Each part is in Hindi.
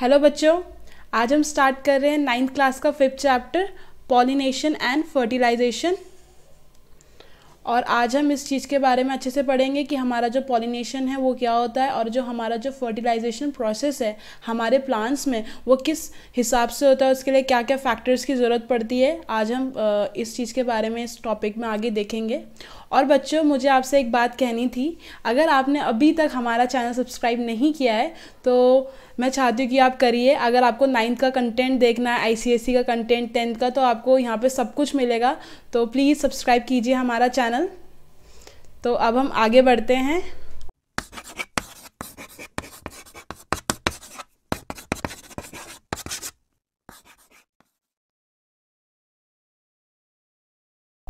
हेलो बच्चों आज हम स्टार्ट कर रहे हैं नाइन्थ क्लास का fifth chapter pollination and fertilisation और आज हम इस चीज़ के बारे में अच्छे से पढ़ेंगे कि हमारा जो पॉलिनेशन है वो क्या होता है और जो हमारा जो फर्टिलाइजेशन प्रोसेस है हमारे प्लांट्स में वो किस हिसाब से होता है उसके लिए क्या क्या फैक्टर्स की ज़रूरत पड़ती है आज हम इस चीज़ के बारे में इस टॉपिक में आगे देखेंगे और बच्चों मुझे आपसे एक बात कहनी थी अगर आपने अभी तक हमारा चैनल सब्सक्राइब नहीं किया है तो मैं चाहती हूँ कि आप करिए अगर आपको नाइन्थ का कंटेंट देखना है आई e का कंटेंट टेंथ का तो आपको यहाँ पर सब कुछ मिलेगा तो प्लीज़ सब्सक्राइब कीजिए हमारा चैनल तो अब हम आगे बढ़ते हैं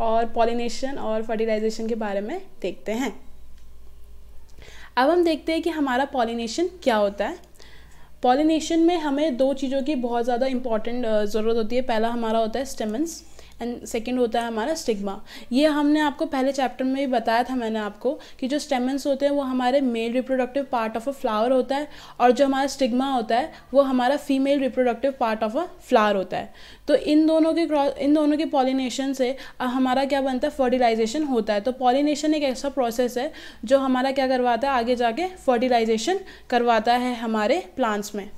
और पॉलिनेशन और फर्टिलाइजेशन के बारे में देखते हैं अब हम देखते हैं कि हमारा पॉलिनेशन क्या होता है पॉलिनेशन में हमें दो चीज़ों की बहुत ज़्यादा इंपॉर्टेंट ज़रूरत होती है पहला हमारा होता है स्टेमन्स एंड सेकेंड होता है हमारा स्टिग्मा ये हमने आपको पहले चैप्टर में भी बताया था मैंने आपको कि जो स्टेमेंस होते हैं वो हमारे male reproductive part of a flower होता है और जो हमारा स्टिग्मा होता है वो हमारा female reproductive part of a flower होता है तो इन दोनों के क्रॉस इन दोनों के पॉलिनेशन से हमारा क्या बनता है फर्टिलाइजेशन होता है तो पॉलिनेशन एक ऐसा प्रोसेस है जो हमारा क्या करवाता है आगे जाके फर्टिलाइजेशन करवाता है हमारे प्लांट्स में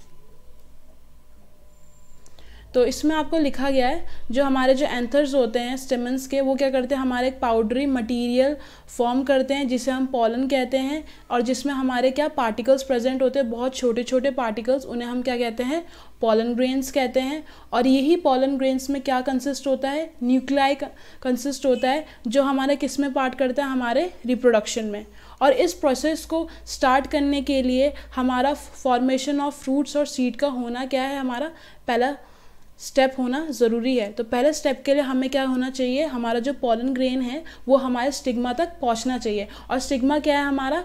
तो इसमें आपको लिखा गया है जो हमारे जो एंथर्स होते हैं स्टेमन्स के वो क्या करते हैं हमारे एक पाउडरी मटेरियल फॉर्म करते हैं जिसे हम पॉलन कहते हैं और जिसमें हमारे क्या पार्टिकल्स प्रेजेंट होते हैं बहुत छोटे छोटे पार्टिकल्स उन्हें हम क्या कहते हैं पॉलन ग्रेन्स कहते हैं और यही पॉलन ग्रेन्स में क्या कंसिस्ट होता है न्यूक्लियाई कंसिस्ट होता है जो हमारे किस में पार्ट करता है हमारे रिप्रोडक्शन में और इस प्रोसेस को स्टार्ट करने के लिए हमारा फॉर्मेशन ऑफ फ्रूट्स और सीड का होना क्या है हमारा पहला स्टेप होना ज़रूरी है तो पहले स्टेप के लिए हमें क्या होना चाहिए हमारा जो पॉलन ग्रेन है वो हमारे स्टिग्मा तक पहुंचना चाहिए और स्टिग्मा क्या है हमारा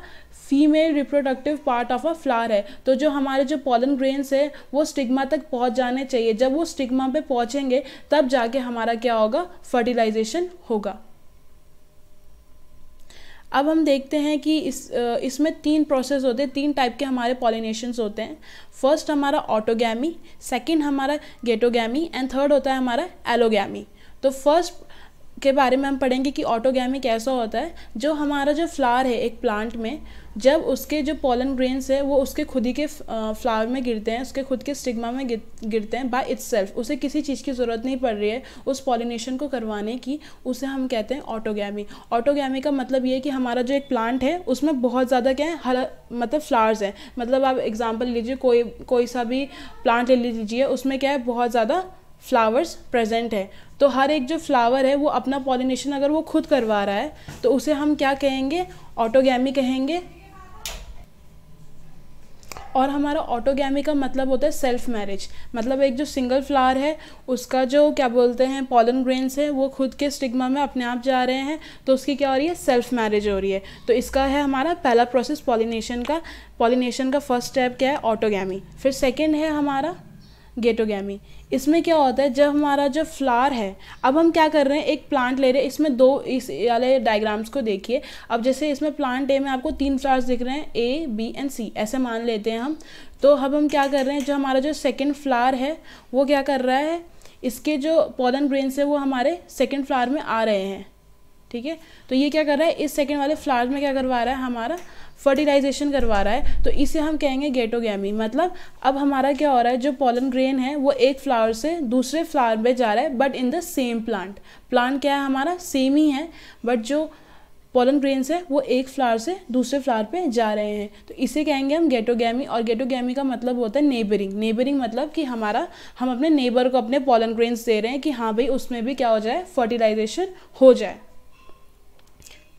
female reproductive part of a flower है तो जो हमारे जो पॉलन ग्रेन्स है वो स्टिग्मा तक पहुंच जाने चाहिए जब वो स्टिग्मा पे पहुंचेंगे तब जाके हमारा क्या होगा फर्टिलाइजेशन होगा अब हम देखते हैं कि इस इसमें तीन प्रोसेस होते हैं तीन टाइप के हमारे पॉलिनेशंस होते हैं फर्स्ट हमारा ऑटोगैमी सेकंड हमारा गेटोगैमी एंड थर्ड होता है हमारा एलोगैमी तो फर्स्ट के बारे में हम पढ़ेंगे कि ऑटोगैमी कैसा होता है जो हमारा जो फ्लावर है एक प्लांट में जब उसके जो पोलन ग्रेन्स है वो उसके खुद ही के फ्लावर में गिरते हैं उसके खुद के स्टिग्मा में गिर, गिरते हैं बाय इट्स उसे किसी चीज़ की ज़रूरत नहीं पड़ रही है उस पॉलिनेशन को करवाने की उसे हम कहते हैं ऑटोगैमी ऑटोगैमी का मतलब ये है कि हमारा जो एक प्लांट है उसमें बहुत ज़्यादा क्या है हर मतलब फ्लावर्स हैं मतलब आप एग्ज़ाम्पल लीजिए कोई कोई सा भी प्लांट ले लीजिए उसमें क्या है बहुत ज़्यादा फ्लावर्स प्रेजेंट है तो हर एक जो फ्लावर है वो अपना पॉलिनेशन अगर वो खुद करवा रहा है तो उसे हम क्या कहेंगे ऑटोगैमी कहेंगे और हमारा ऑटोगैमी का मतलब होता है सेल्फ मैरिज मतलब एक जो सिंगल फ्लावर है उसका जो क्या बोलते हैं पॉलन ग्रेन्स है वो खुद के स्टिग्मा में अपने आप जा रहे हैं तो उसकी क्या हो रही है सेल्फ मैरिज हो रही है तो इसका है हमारा पहला प्रोसेस पॉलिनेशन का पॉलिनेशन का फर्स्ट स्टेप क्या है ऑटोगैमी फिर सेकेंड है हमारा गेटोगैमी इसमें क्या होता है जब हमारा जो फ्लावर है अब हम क्या कर रहे हैं एक प्लांट ले रहे हैं इसमें दो इस वाले डायग्राम्स को देखिए अब जैसे इसमें प्लांट ए में आपको तीन फ्लावर्स दिख रहे हैं ए बी एंड सी ऐसे मान लेते हैं हम तो अब हम क्या कर रहे हैं जो हमारा जो सेकेंड फ्लावर है वो क्या कर रहा है इसके जो पॉलन ग्रेन से वो हमारे सेकेंड फ्लावर में आ रहे हैं ठीक है तो ये क्या कर रहा है इस सेकेंड वाले फ्लावर में क्या करवा रहा है हमारा फर्टिलाइजेशन करवा रहा है तो इसे हम कहेंगे गेटोगैमी मतलब अब हमारा क्या हो रहा है जो पॉलन ग्रेन है वो एक फ्लावर से दूसरे फ्लावर में जा रहा है but in the same plant plant क्या है हमारा सेम ही है बट जो पॉलन ग्रेन्स है वो एक फ्लावर से दूसरे फ्लावर पे जा रहे हैं तो इसे कहेंगे हम गेटोगैमी और गेटोगैमी का मतलब होता है नेबरिंग नेबरिंग मतलब कि हमारा हम अपने नेबर को अपने पॉलन ग्रेन्स दे रहे हैं कि हाँ भाई उसमें भी क्या हो जाए फर्टिलाइजेशन हो जाए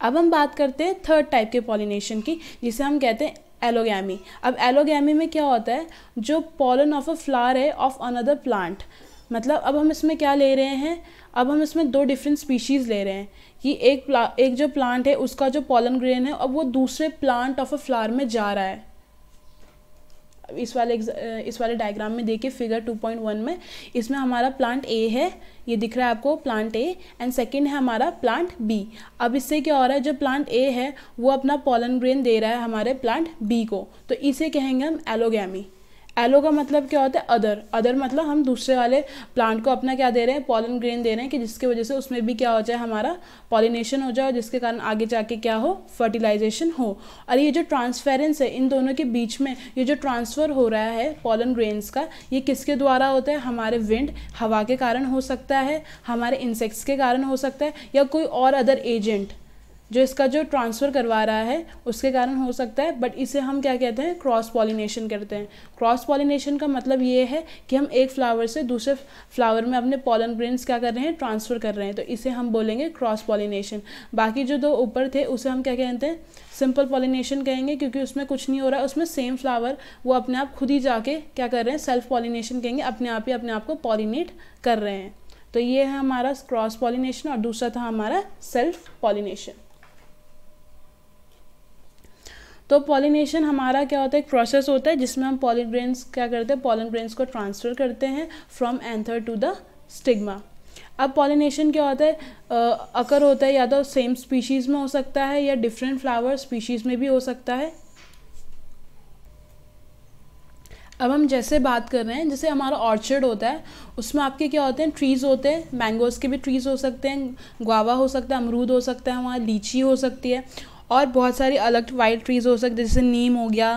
अब हम बात करते हैं थर्ड टाइप के पॉलिनेशन की जिसे हम कहते हैं एलोगैमी अब एलोगैमी में क्या होता है जो पॉलन ऑफ अ फ्लावर है ऑफ अनदर प्लांट मतलब अब हम इसमें क्या ले रहे हैं अब हम इसमें दो डिफरेंट स्पीशीज़ ले रहे हैं कि एक प्ला एक जो प्लांट है उसका जो पॉलन ग्रेन है अब वो दूसरे प्लांट ऑफ अ फ्लावर में जा रहा है इस वाले इस वाले डायग्राम में देखिए फिगर 2.1 में इसमें हमारा प्लांट ए है ये दिख रहा है आपको प्लांट ए एंड सेकंड है हमारा प्लांट बी अब इससे क्या हो रहा है जो प्लांट ए है वो अपना पॉलन ग्रेन दे रहा है हमारे प्लांट बी को तो इसे कहेंगे हम एलोगैमी एलो का मतलब क्या होता है अदर अदर मतलब हम दूसरे वाले प्लांट को अपना क्या दे रहे हैं पॉलन ग्रेन दे रहे हैं कि जिसके वजह से उसमें भी क्या हो जाए हमारा पॉलिनेशन हो जाए और जिसके कारण आगे जाके क्या हो फर्टिलाइजेशन हो और ये जो ट्रांसफेरेंस है इन दोनों के बीच में ये जो ट्रांसफ़र हो रहा है पॉलन ग्रेन्स का ये किसके द्वारा होता है हमारे विंड हवा के कारण हो सकता है हमारे इंसेक्ट्स के कारण हो सकता है या कोई और अदर एजेंट जो इसका जो ट्रांसफ़र करवा रहा है उसके कारण हो सकता है बट इसे हम क्या कहते हैं क्रॉस पॉलिनेशन करते हैं क्रॉस पॉलिनेशन का मतलब ये है कि हम एक फ्लावर से दूसरे फ्लावर में अपने पॉलन ग्रेन्स क्या कर रहे हैं ट्रांसफ़र कर रहे हैं तो इसे हम बोलेंगे क्रॉस पॉलिनेशन बाकी जो दो ऊपर थे उसे हम क्या कहते हैं सिंपल पॉलिनेशन कहेंगे क्योंकि उसमें कुछ नहीं हो रहा उसमें सेम फ्लावर वो अपने आप खुद ही जाके क्या कर रहे हैं सेल्फ पॉलिनेशन कहेंगे अपने आप ही अपने आप को पॉलिनेट कर रहे हैं तो ये है हमारा क्रॉस पॉलिनेशन और दूसरा था हमारा सेल्फ पॉलिनेशन तो पॉलिनेशन हमारा क्या होता है एक प्रोसेस होता है जिसमें हम पॉलिन ब्रेन्स क्या करते हैं पॉलिन ब्रेन्स को ट्रांसफ़र करते हैं from anther to the stigma अब पॉलिनेशन क्या होता है अकर होता है या तो सेम स्पीशीज़ में हो सकता है या डिफरेंट फ्लावर स्पीशीज़ में भी हो सकता है अब हम जैसे बात कर रहे हैं जैसे हमारा ऑर्चर्ड होता है उसमें आपके क्या होते हैं ट्रीज़ होते हैं मैंगोज़ के भी ट्रीज़ हो सकते हैं गुआवा हो सकता है अमरूद हो सकता है वहाँ लीची हो सकती है और बहुत सारी अलग वाइल्ड ट्रीज़ हो सकते जैसे नीम हो गया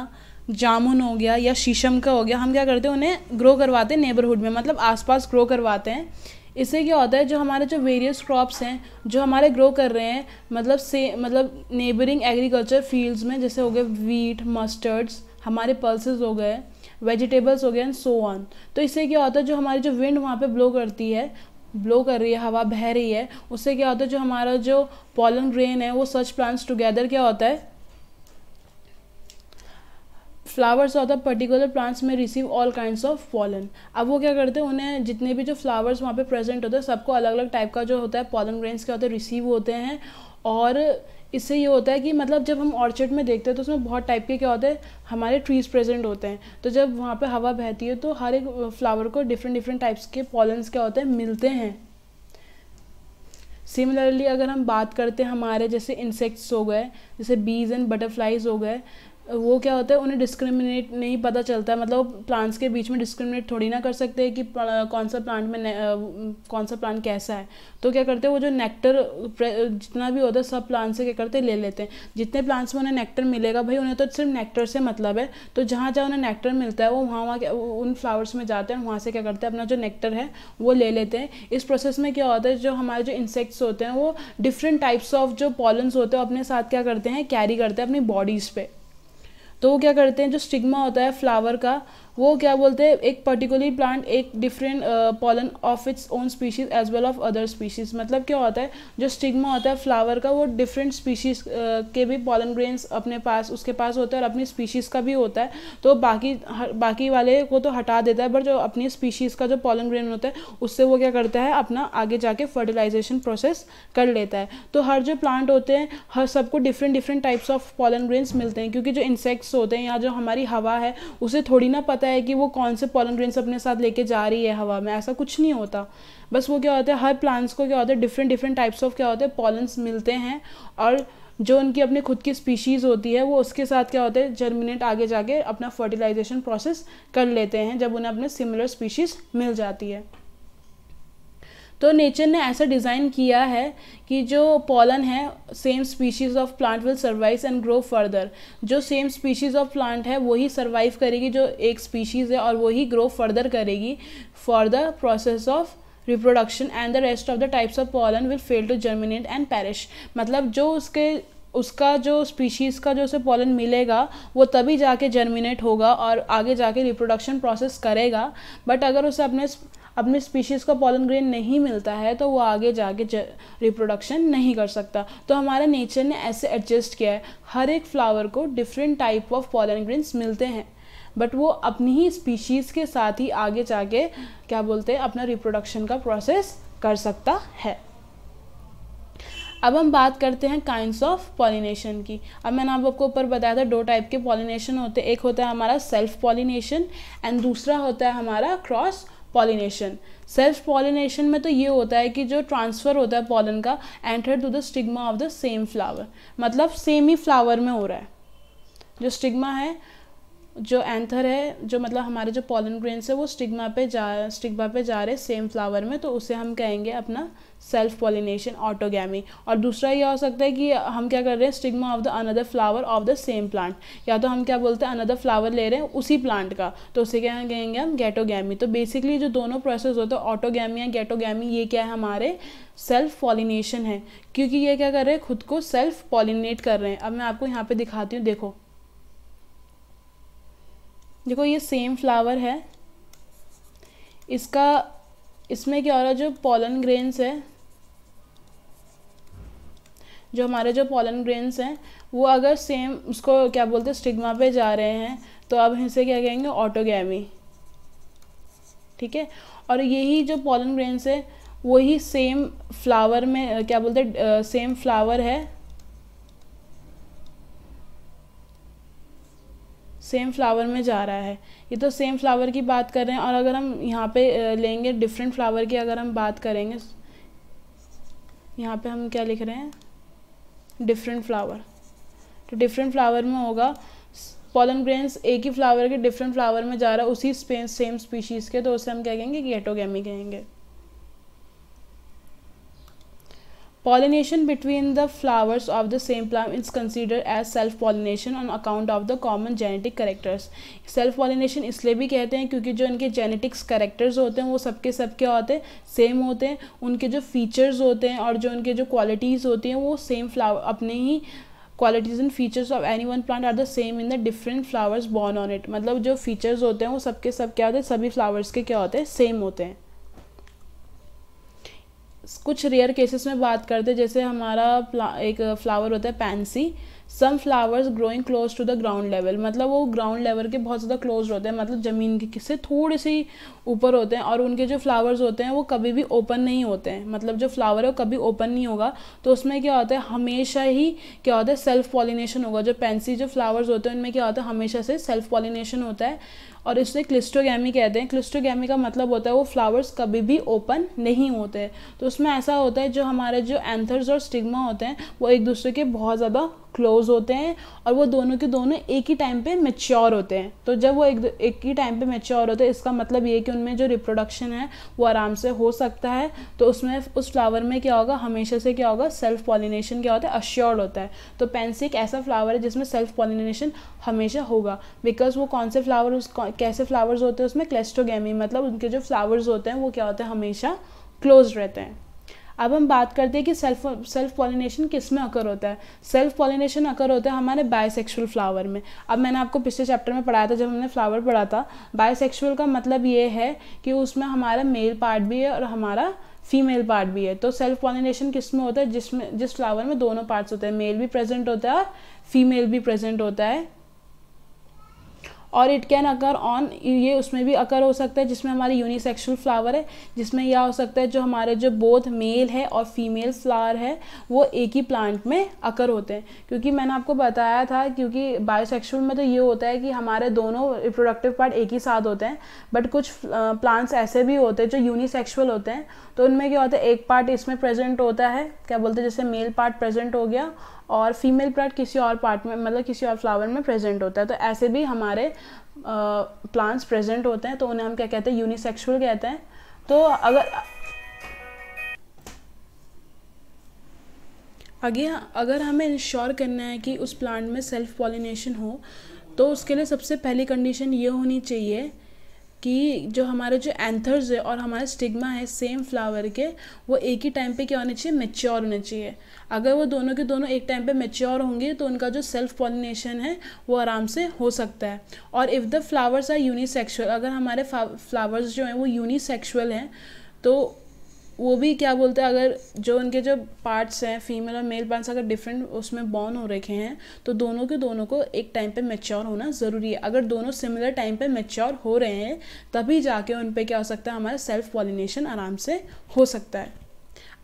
जामुन हो गया या शीशम का हो गया हम क्या करते हैं उन्हें ग्रो करवाते हैं नेबरहुड में मतलब आसपास ग्रो करवाते हैं इससे क्या होता है जो हमारे जो वेरियस क्रॉप्स हैं जो हमारे ग्रो कर रहे हैं मतलब से मतलब नेबरिंग एग्रीकल्चर फील्ड्स में जैसे हो गए वीट मस्टर्ड्स हमारे पल्सेस हो गए वेजिटेबल्स हो गए एंड सो ऑन तो इससे क्या होता है जो हमारी जो विंड वहाँ पे ब्लो करती है ब्लो कर रही है हवा बह रही है उससे क्या होता है जो हमारा जो पॉलन ग्रेन है वो सच प्लांट्स टुगेदर क्या होता है फ्लावर्स होता है पर्टिकुलर प्लांट्स में receive all kinds of pollen अब वो क्या करते हैं उन्हें जितने भी जो फ्लावर्स वहाँ पे प्रेजेंट होते हैं सबको अलग अलग टाइप का जो होता है पॉलन ग्रेन्स क्या होते हैं रिसीव होते हैं और इससे ये होता है कि मतलब जब हम ऑर्चर्ड में देखते हैं तो उसमें बहुत टाइप के क्या होते हैं हमारे ट्रीज़ प्रेजेंट होते हैं तो जब वहाँ पे हवा बहती है तो हर एक फ्लावर को डिफरेंट डिफरेंट टाइप्स के पॉलन्स क्या होते हैं मिलते हैं सिमिलरली अगर हम बात करते हैं हमारे जैसे इंसेक्ट्स हो गए जैसे बीज एंड बटरफ्लाइज हो गए वो क्या होता है उन्हें डिस्क्रिमिनेट नहीं पता चलता है मतलब प्लांट्स के बीच में डिस्क्रिमिनेट थोड़ी ना कर सकते हैं कि कौन सा प्लांट में कौन सा प्लांट कैसा है तो क्या करते हैं वो जो नेक्टर जितना भी होता है सब प्लांट से क्या करते हैं ले लेते हैं जितने प्लांट्स में उन्हें नेक्टर मिलेगा भाई उन्हें तो सिर्फ नेक्टर से मतलब है तो जहाँ जहाँ उन्हें नेक्टर मिलता है वो वहाँ वहाँ उन फ्लावर्स में जाते हैं वहाँ से क्या करते हैं अपना जो नेक्टर है वो ले लेते हैं इस प्रोसेस में क्या होता है जो हमारे जो इंसेक्ट्स होते हैं वो डिफरेंट टाइप्स ऑफ जो पॉलन्स होते हैं अपने साथ क्या करते हैं कैरी करते हैं अपनी बॉडीज़ पर तो वो क्या करते हैं जो स्टिग्मा होता है फ्लावर का वो क्या बोलते हैं एक पर्टिकुलर प्लांट एक different pollen of its own species as well of other species मतलब क्या होता है जो स्टिग्मा होता है फ्लावर का वो डिफरेंट स्पीशीज uh, के भी पॉलन ग्रेन्स अपने पास उसके पास होता है और अपनी स्पीशीज़ का भी होता है तो बाकी हर, बाकी वाले को तो हटा देता है पर जो अपनी स्पीशीज़ का जो पॉलन ग्रेन होता है उससे वो क्या करता है अपना आगे जाके फर्टिलाइजेशन प्रोसेस कर लेता है तो हर जो प्लांट होते हैं हर सबको different different types of pollen grains मिलते हैं क्योंकि जो इंसेक्ट्स होते हैं या जो हमारी हवा है उसे थोड़ी ना पता होता है कि वो कौन से पॉलन ग्रेन अपने साथ लेके जा रही है हवा में ऐसा कुछ नहीं होता बस वो क्या होता है हर प्लांट्स को क्या होता है डिफरेंट डिफरेंट टाइप्स ऑफ क्या होते हैं पॉलन्स मिलते हैं और जो उनकी अपनी खुद की स्पीशीज़ होती है वो उसके साथ क्या होता है जर्मिनेट आगे जाके अपना फर्टिलाइजेशन प्रोसेस कर लेते हैं जब उन्हें अपने सिमिलर स्पीशीज़ मिल जाती है तो नेचर ने ऐसा डिज़ाइन किया है कि जो पॉलन है same species of plant will survive and grow further जो सेम स्पीशीज़ ऑफ प्लांट है वही सर्वाइव करेगी जो एक स्पीशीज़ है और वही ग्रो फर्दर करेगी for the process of reproduction and the rest of the types of pollen will fail to germinate and perish मतलब जो उसके उसका जो स्पीशीज़ का जो उसे पॉलन मिलेगा वो तभी जाके जर्मिनेट होगा और आगे जाके रिप्रोडक्शन प्रोसेस करेगा बट अगर उसे अपने अपने स्पीशीज़ को पॉलन ग्रेन नहीं मिलता है तो वो आगे जाके रिप्रोडक्शन नहीं कर सकता तो हमारा नेचर ने ऐसे एडजस्ट किया है हर एक फ्लावर को different type of pollen grains मिलते हैं बट वो अपनी ही स्पीशीज़ के साथ ही आगे जाके क्या बोलते हैं अपना रिप्रोडक्शन का प्रोसेस कर सकता है अब हम बात करते हैं काइंड्स ऑफ पॉलिनेशन की अब मैंने आप आपको ऊपर बताया था दो टाइप के पॉलिनेशन होते हैं एक होता है हमारा सेल्फ पॉलिनेशन एंड दूसरा होता है हमारा क्रॉस पॉलिनेशन सेल्फ पॉलिनेशन में तो ये होता है कि जो ट्रांसफ़र होता है पॉलन का enter to the stigma of the same flower मतलब सेम ही फ्लावर में हो रहा है जो स्टिग्मा है जो एंथर है जो मतलब हमारे जो पॉलन ग्रेन्स है वो स्टिग्मा पे जा स्टिग्मा पे जा रहे सेम फ्लावर में तो उसे हम कहेंगे अपना सेल्फ पॉलिनेशन ऑटोगैमी और दूसरा ये हो सकता है कि हम क्या कर रहे हैं stigma of the another flower of the same plant या तो हम क्या बोलते हैं अनदर फ्लावर ले रहे हैं उसी प्लांट का तो उसे क्या कहेंगे हम गेटोगैमी तो बेसिकली जो दोनों प्रोसेस होते हैं ऑटोगैमी या गेटोगैमी ये क्या है हमारे सेल्फ पॉलिनेशन है क्योंकि ये क्या कर रहे हैं खुद को सेल्फ पॉलिनेट कर रहे हैं अब मैं आपको यहाँ पर दिखाती हूँ देखो देखो ये सेम फ्लावर है इसका इसमें क्या हो रहा है जो पॉलन ग्रेन्स है जो हमारे जो पॉलन ग्रेन्स हैं वो अगर सेम उसको क्या बोलते हैं स्टिग्मा पे जा रहे हैं तो अब इसे क्या कहेंगे ऑटोगैमी ठीक है और यही जो पॉलन ग्रेन्स है वही सेम फ्लावर में क्या बोलते हैं सेम फ्लावर है सेम फ्लावर में जा रहा है ये तो सेम फ्लावर की बात कर रहे हैं और अगर हम यहाँ पे लेंगे डिफरेंट फ्लावर की अगर हम बात करेंगे यहाँ पे हम क्या लिख रहे हैं डिफरेंट फ्लावर तो डिफरेंट फ्लावर में होगा पॉलन ग्रेन्स एक ही फ्लावर के डिफरेंट फ्लावर में जा रहा है उसी स्पेस सेम स्पीशीज़ के तो उसे हम क्या कहेंगे गेटोगेमी कहेंगे Pollination between the flowers of the same plant is considered as self pollination on account of the common genetic characters. Self pollination इसलिए भी कहते हैं क्योंकि जो इनके genetics characters होते हैं वो सबके सब क्या होते हैं सेम होते हैं उनके जो features होते हैं और जो उनके जो qualities होती हैं वो सेम flower अपने ही qualities and features of any one plant are the same in the different flowers born on it मतलब जो फीचर्स होते हैं वो सबके सब क्या होते हैं सभी फ्लावर्स के क्या होते हैं सेम होते हैं कुछ रेयर केसेस में बात करते हैं जैसे हमारा एक फ्लावर होता है pansy some flowers growing close to the ground level मतलब वो ग्राउंड लेवल के बहुत ज़्यादा क्लोज होते हैं मतलब ज़मीन के से थोड़े से ऊपर होते हैं और उनके जो फ्लावर्स होते हैं वो कभी भी ओपन नहीं होते हैं मतलब जो फ्लावर है वो कभी ओपन नहीं होगा तो उसमें क्या होता है हमेशा ही क्या होता है सेल्फ पॉलिनेशन होगा जो पेंसी जो फ्लावर्स होते हैं उनमें क्या होता है हमेशा से सेल्फ पॉलिनेशन होता है और इसे क्लिस्टोगैमी कहते हैं क्लिस्टोगैमी का मतलब होता है वो फ्लावर्स कभी भी ओपन नहीं होते तो उसमें ऐसा होता है जो हमारे जो एंथर्स और स्टिग्मा होते हैं वो एक दूसरे के बहुत ज़्यादा क्लोज होते हैं और वो दोनों के दोनों एक ही टाइम पे मेच्योर होते हैं तो जब वो एक एक ही टाइम पे मेच्योर होते हैं इसका मतलब ये कि उनमें जो रिप्रोडक्शन है वो आराम से हो सकता है तो उसमें उस फ्लावर में क्या होगा हमेशा से क्या होगा सेल्फ पॉलिनेशन क्या होता है अश्योर्ड होता है तो पेंसी एक ऐसा फ्लावर है जिसमें सेल्फ पॉलिनेशन हमेशा होगा बिकॉज वो कौन से फ्लावर उस कैसे फ्लावर्स होते हैं उसमें क्लेस्टोगेमी मतलब उनके जो फ्लावर्स होते हैं वो क्या होते हैं हमेशा क्लोज रहते हैं अब हम बात करते हैं कि सेल्फ सेल्फ पॉलिनेशन किस में अकर होता है सेल्फ पॉलिनेशन अकर होता है हमारे बायोसेक्सुअल फ्लावर में अब मैंने आपको पिछले चैप्टर में पढ़ाया था जब हमने फ्लावर पढ़ा था बायोसेक्सुअल का मतलब ये है कि उसमें हमारा मेल पार्ट भी है और हमारा फीमेल पार्ट भी है तो सेल्फ पॉलिनेशन किस में होता है जिसमें जिस फ्लावर में दोनों पार्ट्स होते हैं मेल भी प्रेजेंट होता है और फीमेल भी प्रेजेंट होता है और इट कैन अकर ऑन ये उसमें भी अकर हो सकता है जिसमें हमारी यूनिसेक्शुअल फ्लावर है जिसमें यह हो सकता है जो हमारे जो बोथ मेल है और फीमेल फ्लावर है वो एक ही प्लांट में अकर होते हैं क्योंकि मैंने आपको बताया था क्योंकि बायोसेक्शुअल में तो ये होता है कि हमारे दोनों रिप्रोडक्टिव पार्ट एक ही साथ होते हैं बट कुछ प्लांट्स ऐसे भी होते हैं जो यूनिसेक्शुअल होते हैं तो उनमें क्या होता है एक पार्ट इसमें प्रेजेंट होता है क्या बोलते हैं जैसे मेल पार्ट प्रेजेंट हो गया और फीमेल प्लांट किसी और पार्ट में मतलब किसी और फ्लावर में प्रेजेंट होता है तो ऐसे भी हमारे प्लांट्स प्रेजेंट होते हैं तो उन्हें हम क्या कहते हैं यूनिसेक्सुअल कहते हैं तो अगर अगे अगर हमें इंश्योर करना है कि उस प्लांट में सेल्फ पॉलिनेशन हो तो उसके लिए सबसे पहली कंडीशन ये होनी चाहिए कि जो हमारे जो एंथर्स है और हमारा स्टिग्मा है सेम फ्लावर के वो एक ही टाइम पे क्या होने चाहिए मेच्योर होने चाहिए अगर वो दोनों के दोनों एक टाइम पे मेच्योर होंगे तो उनका जो सेल्फ पॉलिनेशन है वो आराम से हो सकता है और if the flowers are unisexual अगर हमारे फ्लावर्स जो हैं वो यूनिसेक्सुअल हैं तो वो भी क्या बोलते हैं अगर जो उनके जो पार्ट्स हैं फीमेल और मेल पार्ट्स अगर डिफरेंट उसमें बॉर्न हो रखे हैं तो दोनों के दोनों को एक टाइम पे मेच्योर होना ज़रूरी है अगर दोनों सिमिलर टाइम पे मेच्योर हो रहे हैं तभी जाके उन पर क्या हो सकता है हमारा सेल्फ पॉलिनेशन आराम से हो सकता है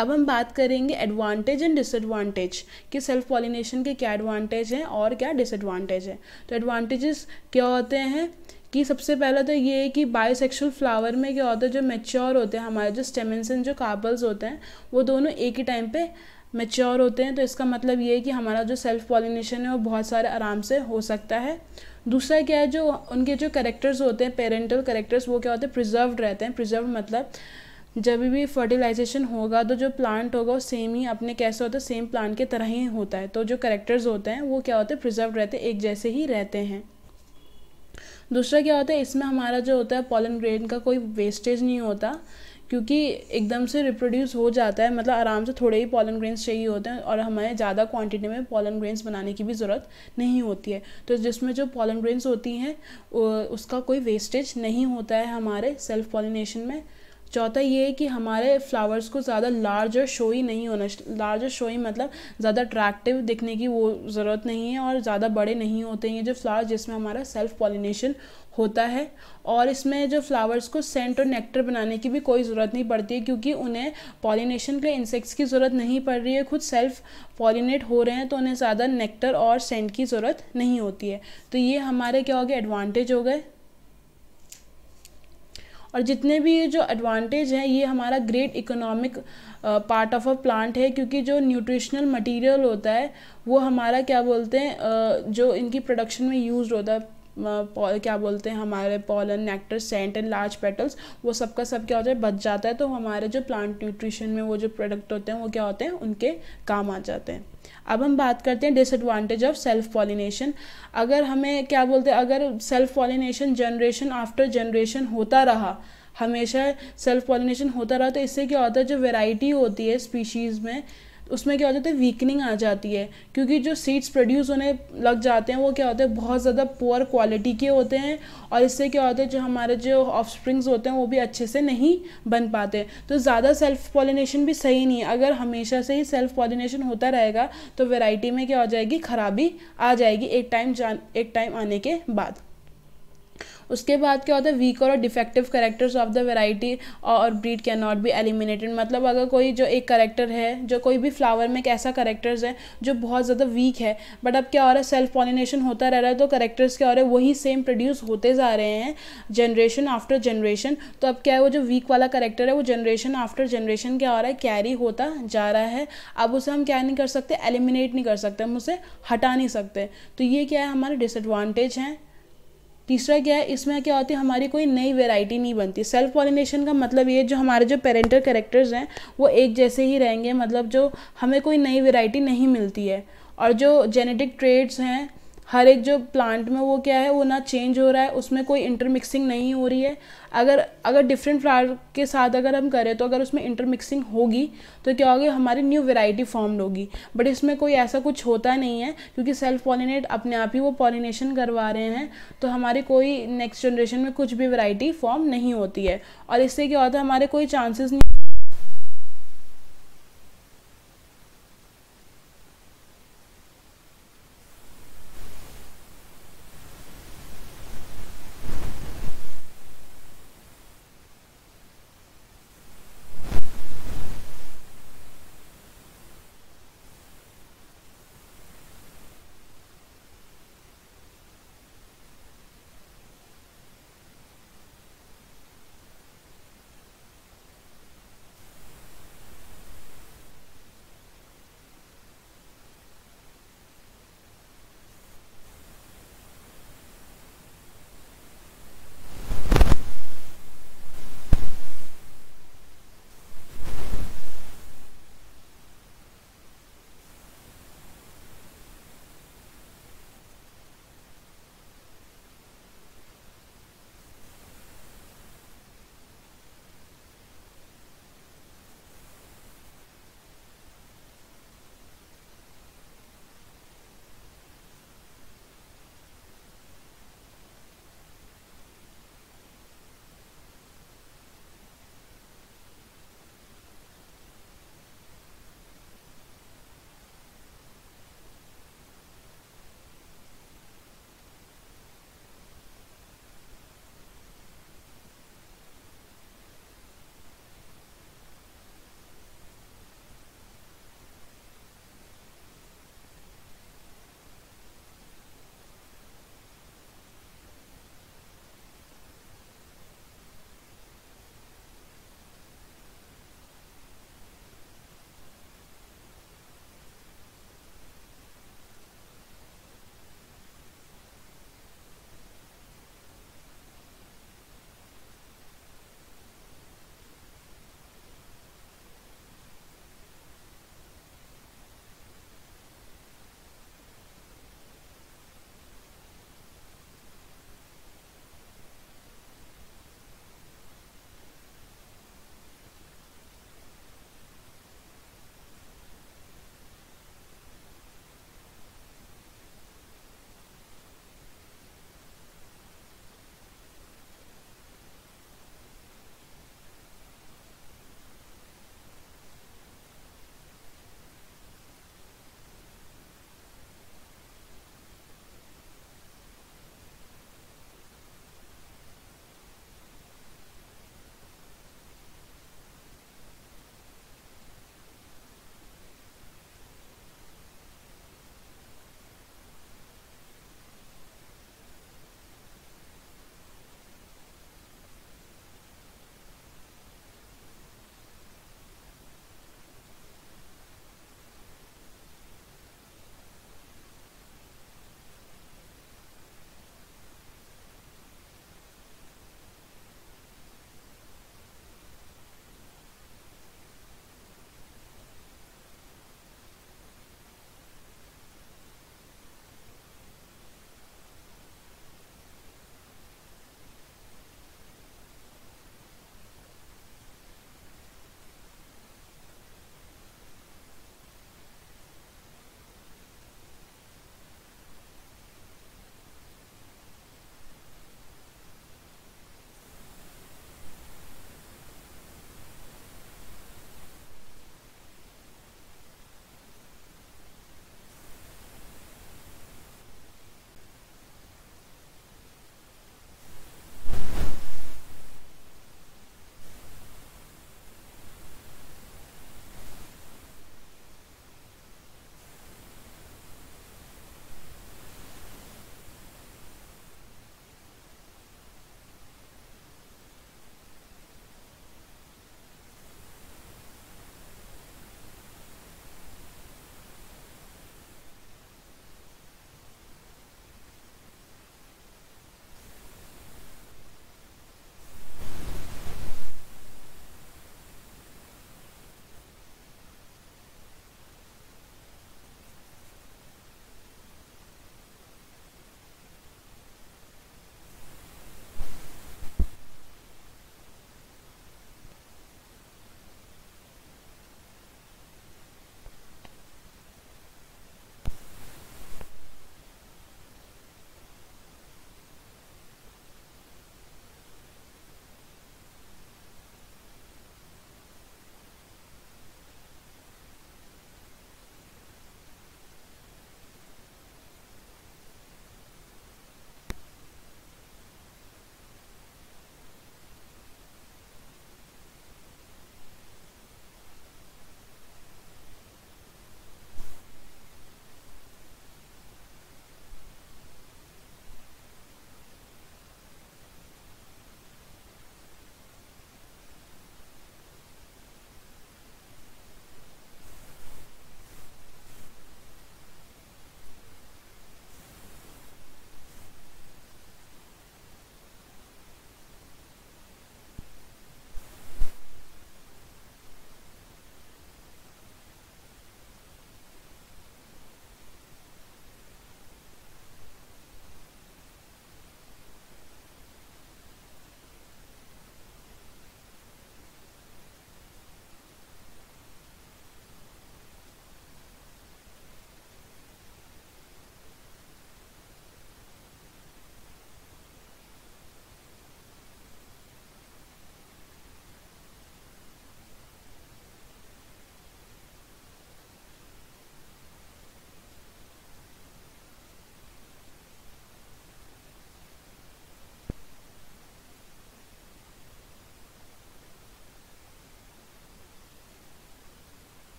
अब हम बात करेंगे एडवांटेज एंड डिसएडवांटेज कि सेल्फ पॉलिनेशन के क्या एडवांटेज हैं और क्या डिसएडवांटेज है तो एडवांटेजेस क्या होते हैं कि सबसे पहला तो ये है कि बायोसेक्सुअल फ्लावर में क्या होता है जो मेच्योर होते हैं हमारे जो स्टेमिनसन जो कार्पल्स होते हैं वो दोनों एक ही टाइम पे मेच्योर होते हैं तो इसका मतलब ये है कि हमारा जो सेल्फ पॉलिनेशन है वो बहुत सारे आराम से हो सकता है दूसरा क्या है जो उनके जो करेक्टर्स होते हैं पेरेंटल करेक्टर्स वो क्या होते हैं प्रिजर्व रहते हैं प्रिजर्व मतलब जब भी फर्टिलाइजेशन होगा तो जो प्लांट होगा वो सेम ही अपने कैसे होता है सेम प्लांट के तरह ही होता है तो जो करेक्टर्स होते हैं वो क्या होते हैं प्रिजर्व रहते हैं एक जैसे ही रहते हैं दूसरा क्या होता है इसमें हमारा जो होता है पॉलन ग्रेन का कोई वेस्टेज नहीं होता क्योंकि एकदम से रिप्रोड्यूस हो जाता है मतलब आराम से थोड़े ही पॉलन ग्रेन्स चाहिए होते हैं और हमें ज़्यादा क्वांटिटी में पॉलन ग्रेन्स बनाने की भी ज़रूरत नहीं होती है तो जिसमें जो पॉलन ग्रेन्स होती हैं उसका कोई वेस्टेज नहीं होता है हमारे सेल्फ पॉलिनेशन में चौथा ये है कि हमारे फ्लावर्स को ज़्यादा लार्ज और शोई नहीं होना लार्ज और शोई मतलब ज़्यादा अट्रैक्टिव दिखने की वो ज़रूरत नहीं है और ज़्यादा बड़े नहीं होते हैं ये जो फ्लावर्स जिसमें हमारा सेल्फ पॉलिनेशन होता है और इसमें जो फ्लावर्स को सेंट और नेक्टर बनाने की भी कोई ज़रूरत नहीं पड़ती है क्योंकि उन्हें पॉलिनेशन के इंसेक्ट्स की ज़रूरत नहीं पड़ रही है खुद सेल्फ पॉलिनेट हो रहे हैं तो उन्हें ज़्यादा नेक्टर और सेंट की ज़रूरत नहीं होती है तो ये हमारे क्या हो गए एडवांटेज हो गए और जितने भी ये जो एडवांटेज हैं ये हमारा great economic part of a plant है क्योंकि जो न्यूट्रिशनल मटेरियल होता है वो हमारा क्या बोलते हैं जो इनकी प्रोडक्शन में यूज होता है क्या बोलते हैं हमारे pollen nectar scent and large petals वो सबका सब क्या होता है बच जाता है तो हमारे जो प्लांट न्यूट्रिशन में वो जो प्रोडक्ट होते हैं वो क्या होते हैं उनके काम आ जाते हैं अब हम बात करते हैं डिसएडवांटेज ऑफ सेल्फ पॉलिनेशन अगर हमें क्या बोलते हैं अगर self pollination generation after generation होता रहा हमेशा सेल्फ पॉलिनेशन होता रहा तो इससे क्या होता है जो वेराइटी होती है स्पीशीज़ में उसमें क्या हो जाता है वीकनिंग आ जाती है क्योंकि जो सीड्स प्रोड्यूस होने लग जाते हैं वो क्या होते हैं बहुत ज़्यादा पुअर क्वालिटी के होते हैं और इससे क्या होता है जो हमारे जो स्प्रिंग्स होते हैं वो भी अच्छे से नहीं बन पाते तो ज़्यादा सेल्फ पॉलिनेशन भी सही नहीं है अगर हमेशा से ही सेल्फ पॉलिनेशन होता रहेगा तो वेराइटी में क्या हो जाएगी खराबी आ जाएगी एक टाइम जान एक टाइम आने के बाद उसके बाद क्या होता है वीकर और defective characters of the variety और breed can not be eliminated मतलब अगर कोई जो एक करेक्टर है जो कोई भी फ्लावर में एक ऐसा करेक्टर्स है जो बहुत ज़्यादा वीक है बट अब क्या हो रहा है सेल्फ पॉलिनेशन होता रह रहा है तो करेक्टर्स क्या हो रहे हैं वही सेम प्रोड्यूस होते जा रहे हैं जनरेशन आफ्टर जनरेशन तो अब क्या है वो जो वीक वाला करेक्टर है वो जनरेशन आफ्टर जनरेशन क्या हो रहा है कैरी होता जा रहा है अब उसे हम क्या नहीं कर सकते एलिमिनेट नहीं कर सकते हम उसे हटा नहीं सकते तो ये क्या है हमारे डिसएडवांटेज हैं तीसरा क्या है इसमें क्या होती है हमारी कोई नई वेराइटी नहीं बनती सेल्फ पॉलिनेशन का मतलब ये जो हमारे जो पेरेंटल करेक्टर्स हैं वो एक जैसे ही रहेंगे मतलब जो हमें कोई नई वेराइटी नहीं मिलती है और जो जेनेटिक ट्रेड्स हैं हर एक जो प्लांट में वो क्या है वो ना चेंज हो रहा है उसमें कोई इंटरमिक्सिंग नहीं हो रही है अगर अगर डिफरेंट फ्लावर के साथ अगर हम करें तो अगर उसमें इंटरमिक्सिंग होगी तो क्या होगी हमारी न्यू वेराइटी फॉर्म होगी बट इसमें कोई ऐसा कुछ होता नहीं है क्योंकि सेल्फ पॉलिनेट अपने आप ही वो पॉलिनेशन करवा रहे हैं तो हमारी कोई नेक्स्ट जनरेशन में कुछ भी वेराइटी फॉर्म नहीं होती है और इससे क्या होता है हमारे कोई चांसेस नहीं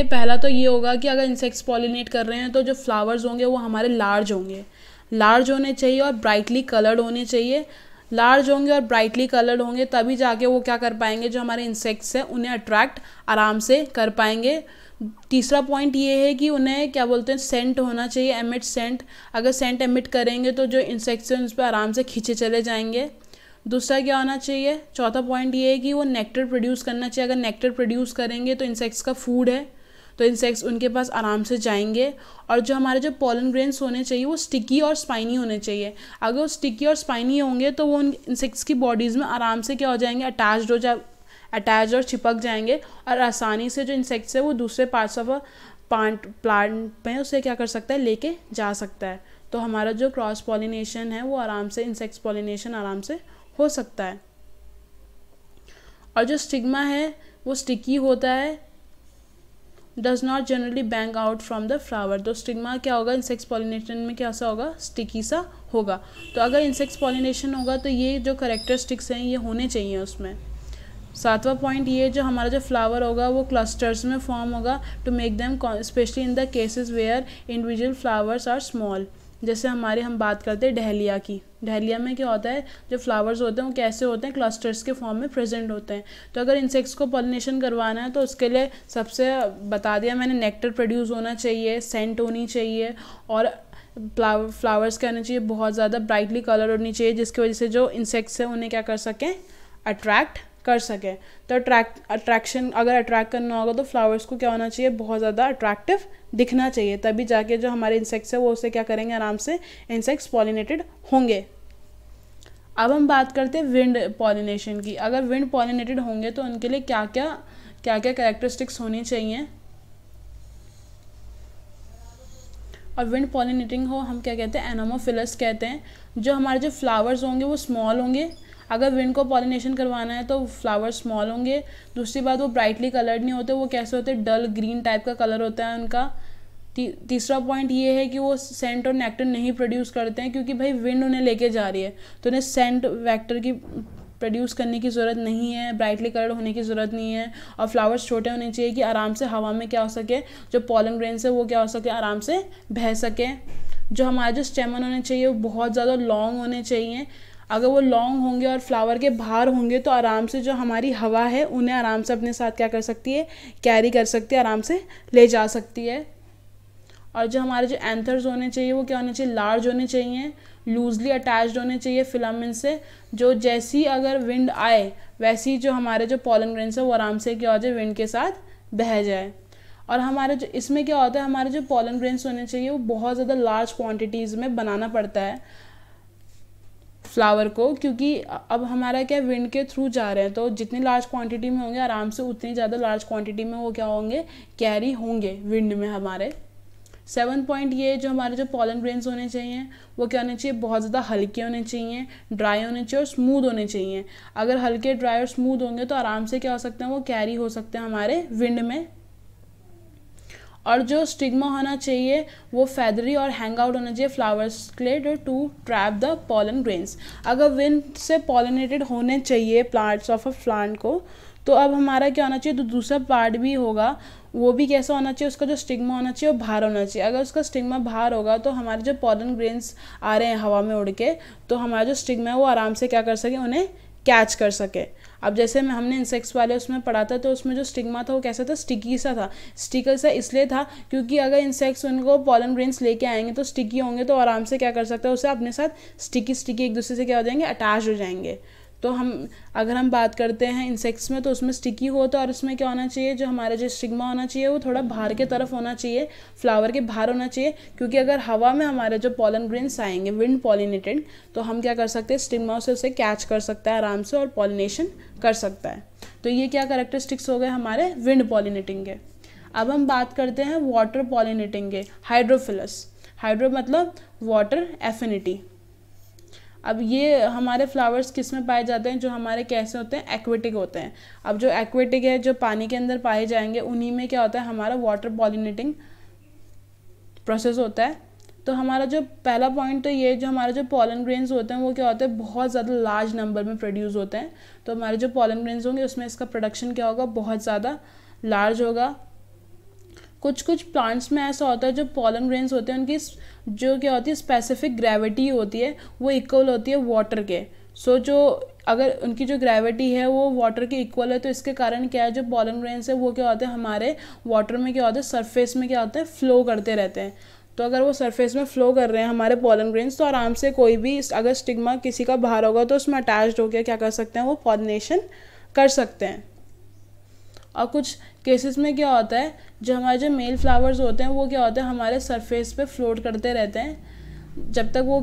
ये पहला तो ये होगा कि अगर इंसेक्ट्स पॉलिनेट कर रहे हैं तो जो फ्लावर्स होंगे वो हमारे लार्ज होंगे लार्ज होने चाहिए और ब्राइटली कलर्ड होने चाहिए लार्ज होंगे और ब्राइटली कलर्ड होंगे तभी जाके वो क्या कर पाएंगे जो हमारे इंसेक्ट्स हैं उन्हें अट्रैक्ट आराम से कर पाएंगे तीसरा पॉइंट ये है कि उन्हें क्या बोलते हैं सेंट होना चाहिए एमिट सेंट अगर सेंट एमिट करेंगे तो जो इंसेक्ट्स हैं उस पर आराम से खींचे चले जाएंगे दूसरा क्या होना चाहिए चौथा पॉइंट ये है कि वो नेक्टर प्रोड्यूस करना चाहिए अगर नेक्टर प्रोड्यूस करेंगे तो इंसेक्ट्स का फूड है तो इंसेक्ट्स उनके पास आराम से जाएंगे और जो हमारे जो पोलन ग्रेन्स होने चाहिए वो स्टिकी और स्पाइनी होने चाहिए अगर वो स्टिकी और स्पाइनी होंगे तो वो उन इंसेक्ट्स की बॉडीज़ में आराम से क्या हो जाएंगे अटैच हो जा अटैच और चिपक जाएंगे और आसानी से जो इंसेक्ट्स है वो दूसरे पार्ट्स ऑफ प्लांट प्लांट में उसे क्या कर सकता है लेके जा सकता है तो हमारा जो क्रॉस पॉलिनेशन है वो आराम से इंसेक्ट्स पॉलिनेशन आराम से हो सकता है और जो स्टिग्मा है वो स्टिकी होता है does not generally bang out from the flower तो स्टिग्मा क्या होगा इंसेक्ट्स पॉलिनेशन में क्या सा होगा स्टिकी सा होगा तो अगर इंसेक्ट्स पॉलिनेशन होगा तो ये जो करेक्टरिस्टिक्स हैं ये होने चाहिए उसमें सातवां पॉइंट ये जो हमारा जो फ्लावर होगा वो क्लस्टर्स में फॉर्म होगा to make them specially in the cases where individual flowers are small जैसे हमारे हम बात करते हैं डहलिया की डहलिया में क्या होता है जो फ्लावर्स होते हैं वो कैसे होते हैं क्लस्टर्स के फॉर्म में प्रेजेंट होते हैं तो अगर इंसेक्ट्स को पॉलिनेशन करवाना है तो उसके लिए सबसे बता दिया मैंने नेक्टर प्रोड्यूस होना चाहिए सेंट होनी चाहिए और फ्लावर फ्लावर्स क्या होने चाहिए बहुत ज़्यादा ब्राइटली कलर होनी चाहिए जिसकी वजह से जो इंसेक्ट्स हैं उन्हें क्या कर सकें अट्रैक्ट कर सकें तो अट्रैक्ट अट्रैक्शन अगर अट्रैक्ट करना होगा तो फ्लावर्स को क्या होना चाहिए बहुत ज़्यादा अट्रैक्टिव दिखना चाहिए तभी जाके जो हमारे इंसेक्ट्स हैं वो उसे क्या करेंगे आराम से इंसेक्ट्स पॉलिनेटेड होंगे अब हम बात करते हैं विंड पॉलिनेशन की अगर विंड पॉलिनेटेड होंगे तो उनके लिए क्या क्या क्या क्या करेक्टरिस्टिक्स होनी चाहिए और विंड पॉलिनेटिंग हो हम क्या कहते हैं एनोमोफिलस कहते हैं जो हमारे जो फ्लावर्स होंगे वो स्मॉल होंगे अगर विंड को पॉलिनेशन करवाना है तो फ्लावर्स स्मॉल होंगे दूसरी बात वो ब्राइटली कलर्ड नहीं होते वो कैसे होते डल ग्रीन टाइप का कलर होता है उनका ती, तीसरा पॉइंट ये है कि वो सेंट और नेक्टर नहीं प्रोड्यूस करते हैं क्योंकि भाई विंड उन्हें लेके जा रही है तो उन्हें सेंट वैक्टर की प्रोड्यूस करने की ज़रूरत नहीं है ब्राइटली कलर्ड होने की ज़रूरत नहीं है और फ्लावर्स छोटे होने चाहिए कि आराम से हवा में क्या हो सके जो पॉलन ग्रेन है वो क्या हो सके आराम से बह सके जो हमारे जो स्टेमन होने चाहिए वो बहुत ज़्यादा लॉन्ग होने चाहिए अगर वो लॉन्ग होंगे और फ्लावर के बाहर होंगे तो आराम से जो हमारी हवा है उन्हें आराम से अपने साथ क्या कर सकती है कैरी कर सकती है आराम से ले जा सकती है और जो हमारे जो एंथर्स होने चाहिए वो क्या होने चाहिए लार्ज होने चाहिए लूजली अटैच्ड होने चाहिए फिलामेंट से जो जैसी अगर विंड आए वैसी जो हमारे जो पॉलन ग्रेन्स है वो आराम से क्या हो जाए विंड के साथ बह जाए और हमारे जो इसमें क्या होता है हमारे जो पॉलन ग्रेन्स होने चाहिए वो बहुत ज़्यादा लार्ज क्वांटिटीज़ में बनाना पड़ता है फ्लावर को क्योंकि अब हमारा क्या विंड के थ्रू जा रहे हैं तो जितनी लार्ज क्वांटिटी में होंगे आराम से उतनी ज़्यादा लार्ज क्वांटिटी में वो क्या होंगे कैरी होंगे विंड में हमारे सेवन पॉइंट ये जो हमारे जो पॉलन ग्रेन्स होने चाहिए वो क्या होने चाहिए बहुत ज़्यादा हल्के होने चाहिए ड्राई होने चाहिए और स्मूथ होने चाहिए अगर हल्के ड्राई और स्मूथ होंगे तो आराम से क्या हो सकते हैं वो कैरी हो सकते हैं हमारे विंड में और जो स्टिग्मा होना चाहिए वो फैदरी और हैंग आउट होना चाहिए फ्लावर्स के लिए to trap the pollen grains अगर विंड से पॉलिनेटेड होने चाहिए प्लांट्स ऑफ अ प्लांट को तो अब हमारा क्या होना चाहिए तो दूसरा पार्ट भी होगा वो भी कैसा होना चाहिए उसका जो स्टिग्मा होना चाहिए वो बाहर होना चाहिए अगर उसका स्टिग्मा बाहर होगा तो हमारे जो पॉलन ग्रेन्स आ रहे हैं हवा में उड़ के तो हमारा जो स्टिग्मा है वो आराम से क्या कर सके उन्हें कैच कर सके अब जैसे मैं हमने इंसेक्ट्स वाले उसमें पढ़ा था तो उसमें जो स्टिग्मा था वो कैसा था स्टिकी सा था स्टिकल सा इसलिए था क्योंकि अगर इंसेक्ट्स उनको पॉलन ग्रेन्स लेके आएंगे तो स्टिकी होंगे तो आराम से क्या कर सकते हैं उसे अपने साथ स्टिकी स्टिकी एक दूसरे से क्या हो जाएंगे अटैच हो जाएंगे तो हम अगर हम बात करते हैं इंसेक्ट्स में तो उसमें स्टिकी होता है और उसमें क्या होना चाहिए जो हमारा जो स्टिग्मा होना चाहिए वो थोड़ा बाहर के तरफ होना चाहिए फ्लावर के बाहर होना चाहिए क्योंकि अगर हवा में हमारे जो पॉलन ग्रेन्स आएंगे विंड पॉलिनेटेड तो हम क्या कर सकते हैं स्टिग्मा से उसे कैच कर सकता है आराम से और पॉलिनेशन कर सकता है तो ये क्या करेक्टरिस्टिक्स हो गए हमारे विंड पॉलिनेटिंग के अब हम बात करते हैं वाटर पॉलिनेटिंग के हाइड्रोफिलस हाइड्रो मतलब वाटर एफिनिटी अब ये हमारे फ्लावर्स किस में पाए जाते हैं जो हमारे कैसे होते हैं एक्वेटिक होते हैं अब जो एक्वेटिक है जो पानी के अंदर पाए जाएंगे उन्हीं में क्या होता है हमारा वाटर पॉलिनेटिंग प्रोसेस होता है तो हमारा जो पहला पॉइंट तो ये जो हमारे जो पॉलन ग्रेन्स होते हैं वो क्या होते हैं बहुत ज़्यादा लार्ज नंबर में प्रोड्यूस होते हैं तो हमारे जो पॉलन ग्रेन्स होंगे उसमें इसका प्रोडक्शन क्या होगा बहुत ज़्यादा लार्ज होगा कुछ कुछ प्लांट्स में ऐसा होता है जो पॉलन ग्रेन्स होते हैं उनकी जो क्या होती है स्पेसिफिक ग्रेविटी होती है वो इक्वल होती है वाटर के सो so, जो अगर उनकी जो ग्रेविटी है वो वाटर के इक्वल है तो इसके कारण क्या है जो पॉलन ग्रेन्स है वो क्या होते हैं हमारे वाटर में क्या होता है सरफेस में क्या होता है फ्लो करते रहते हैं तो अगर वो सरफेस में फ्लो कर रहे हैं हमारे पॉलन ग्रेन्स तो आराम से कोई भी अगर स्टिग्मा किसी का बाहर होगा तो उसमें अटैच होकर क्या कर सकते हैं वो पॉलिनेशन कर सकते हैं और कुछ केसेस में क्या होता है जो हमारे जो मेल फ्लावर्स होते हैं वो क्या होते हैं हमारे सरफेस पे फ्लोट करते रहते हैं जब तक वो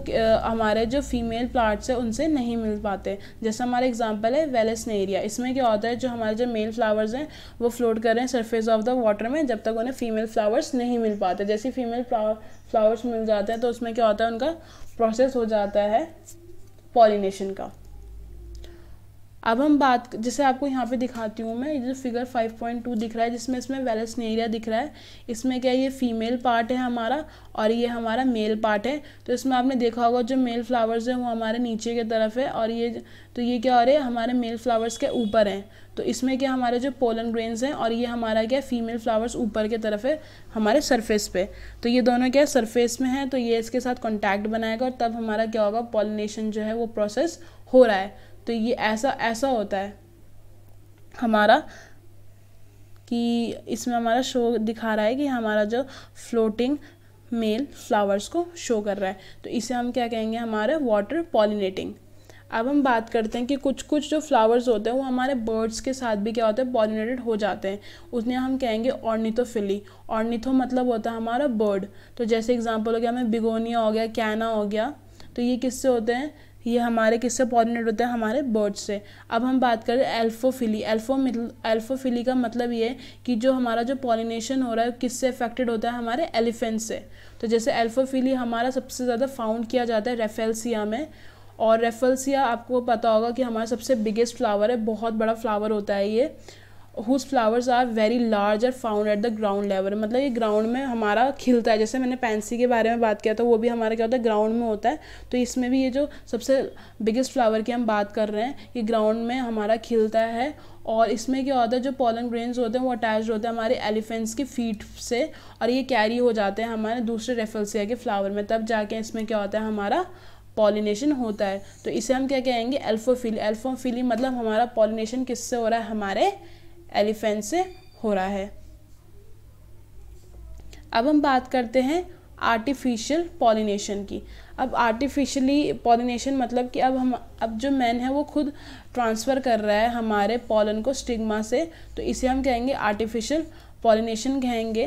हमारे जो फीमेल प्लांट्स हैं उनसे नहीं मिल पाते जैसे हमारा एग्जांपल है नेरिया इसमें क्या होता है जो हमारे जो मेल फ्लावर्स हैं वो फ्लोट कर रहे हैं सरफेस ऑफ द वाटर में जब तक उन्हें फीमेल फ्लावर्स नहीं मिल पाते जैसे फीमेल फ्लावर्स मिल जाते हैं तो उसमें क्या होता है उनका प्रोसेस हो जाता है पॉलिनेशन का अब हम बात जैसे आपको यहाँ पे दिखाती हूँ मैं ये जो फिगर 5.2 दिख रहा है जिसमें इसमें वेलस नेरिया दिख रहा है इसमें क्या ये फीमेल पार्ट है हमारा और ये हमारा मेल पार्ट है तो इसमें आपने देखा होगा जो मेल फ्लावर्स हैं वो हमारे नीचे की तरफ है और ये तो ये क्या हो रहा है हमारे मेल फ्लावर्स के ऊपर हैं तो इसमें क्या हमारे जो पोलन ग्रेन्स हैं और ये हमारा क्या फीमेल फ्लावर्स ऊपर की तरफ है हमारे सरफेस पे तो ये दोनों क्या सरफेस में हैं तो ये इसके साथ कॉन्टैक्ट बनाएगा और तब हमारा क्या होगा पॉलिनेशन जो है वो प्रोसेस हो रहा है तो ये ऐसा ऐसा होता है हमारा कि इसमें हमारा शो दिखा रहा है कि हमारा जो फ्लोटिंग मेल फ्लावर्स को शो कर रहा है तो इसे हम क्या कहेंगे हमारा वाटर पॉलिनेटिंग अब हम बात करते हैं कि कुछ कुछ जो फ्लावर्स होते हैं वो हमारे बर्ड्स के साथ भी क्या होता है पॉलिनेटेड हो जाते हैं उसने हम कहेंगे ऑर्निथोफिली ऑर्निथो मतलब होता है हमारा बर्ड तो जैसे एग्जांपल हो गया हमें बिगोनिया हो गया कैना हो गया तो ये किससे होते हैं ये हमारे किससे पॉलिनेट होते हैं हमारे बर्ड से अब हम बात करें एल्फोफिली एल्फो एल्फोफिली का मतलब ये है कि जो हमारा जो पॉलिनेशन हो रहा है किससे अफेक्टेड होता है हमारे एलिफेंट से तो जैसे एल्फोफिली हमारा सबसे ज़्यादा फाउंड किया जाता है रेफेल्सिया में और रेफेल्सिया आपको पता होगा कि हमारा सबसे बिगेस्ट फ्लावर है बहुत बड़ा फ्लावर होता है ये whose flowers are very large are found at the ground level मतलब ये ग्राउंड में हमारा खिलता है जैसे मैंने पेंसी के बारे में बात किया था तो वो भी हमारा क्या होता है ग्राउंड में होता है तो इसमें भी ये जो सबसे बिगेस्ट फ्लावर की हम बात कर रहे हैं ये ग्राउंड में हमारा खिलता है और इसमें क्या होता है जो पॉलन ग्रेन्स होते हैं वो अटैच होते हैं हमारे एलिफेंट्स की फीट से और ये कैरी हो जाते हैं हमारे दूसरे रेफल्सिया के फ्लावर में तब जाके इसमें क्या होता है हमारा पॉलिनेशन होता है तो इसे हम क्या कहेंगे एल्फोफिली एल्फोफिली मतलब हमारा पॉलिनेशन किससे हो रहा है हमारे एलिफेंट से हो रहा है अब हम बात करते हैं आर्टिफिशियल पॉलिनेशन की अब आर्टिफिशियली पॉलिनेशन मतलब कि अब हम अब जो मैन है वो खुद ट्रांसफ़र कर रहा है हमारे पॉलन को स्टिग्मा से तो इसे हम कहेंगे आर्टिफिशियल पॉलिनेशन कहेंगे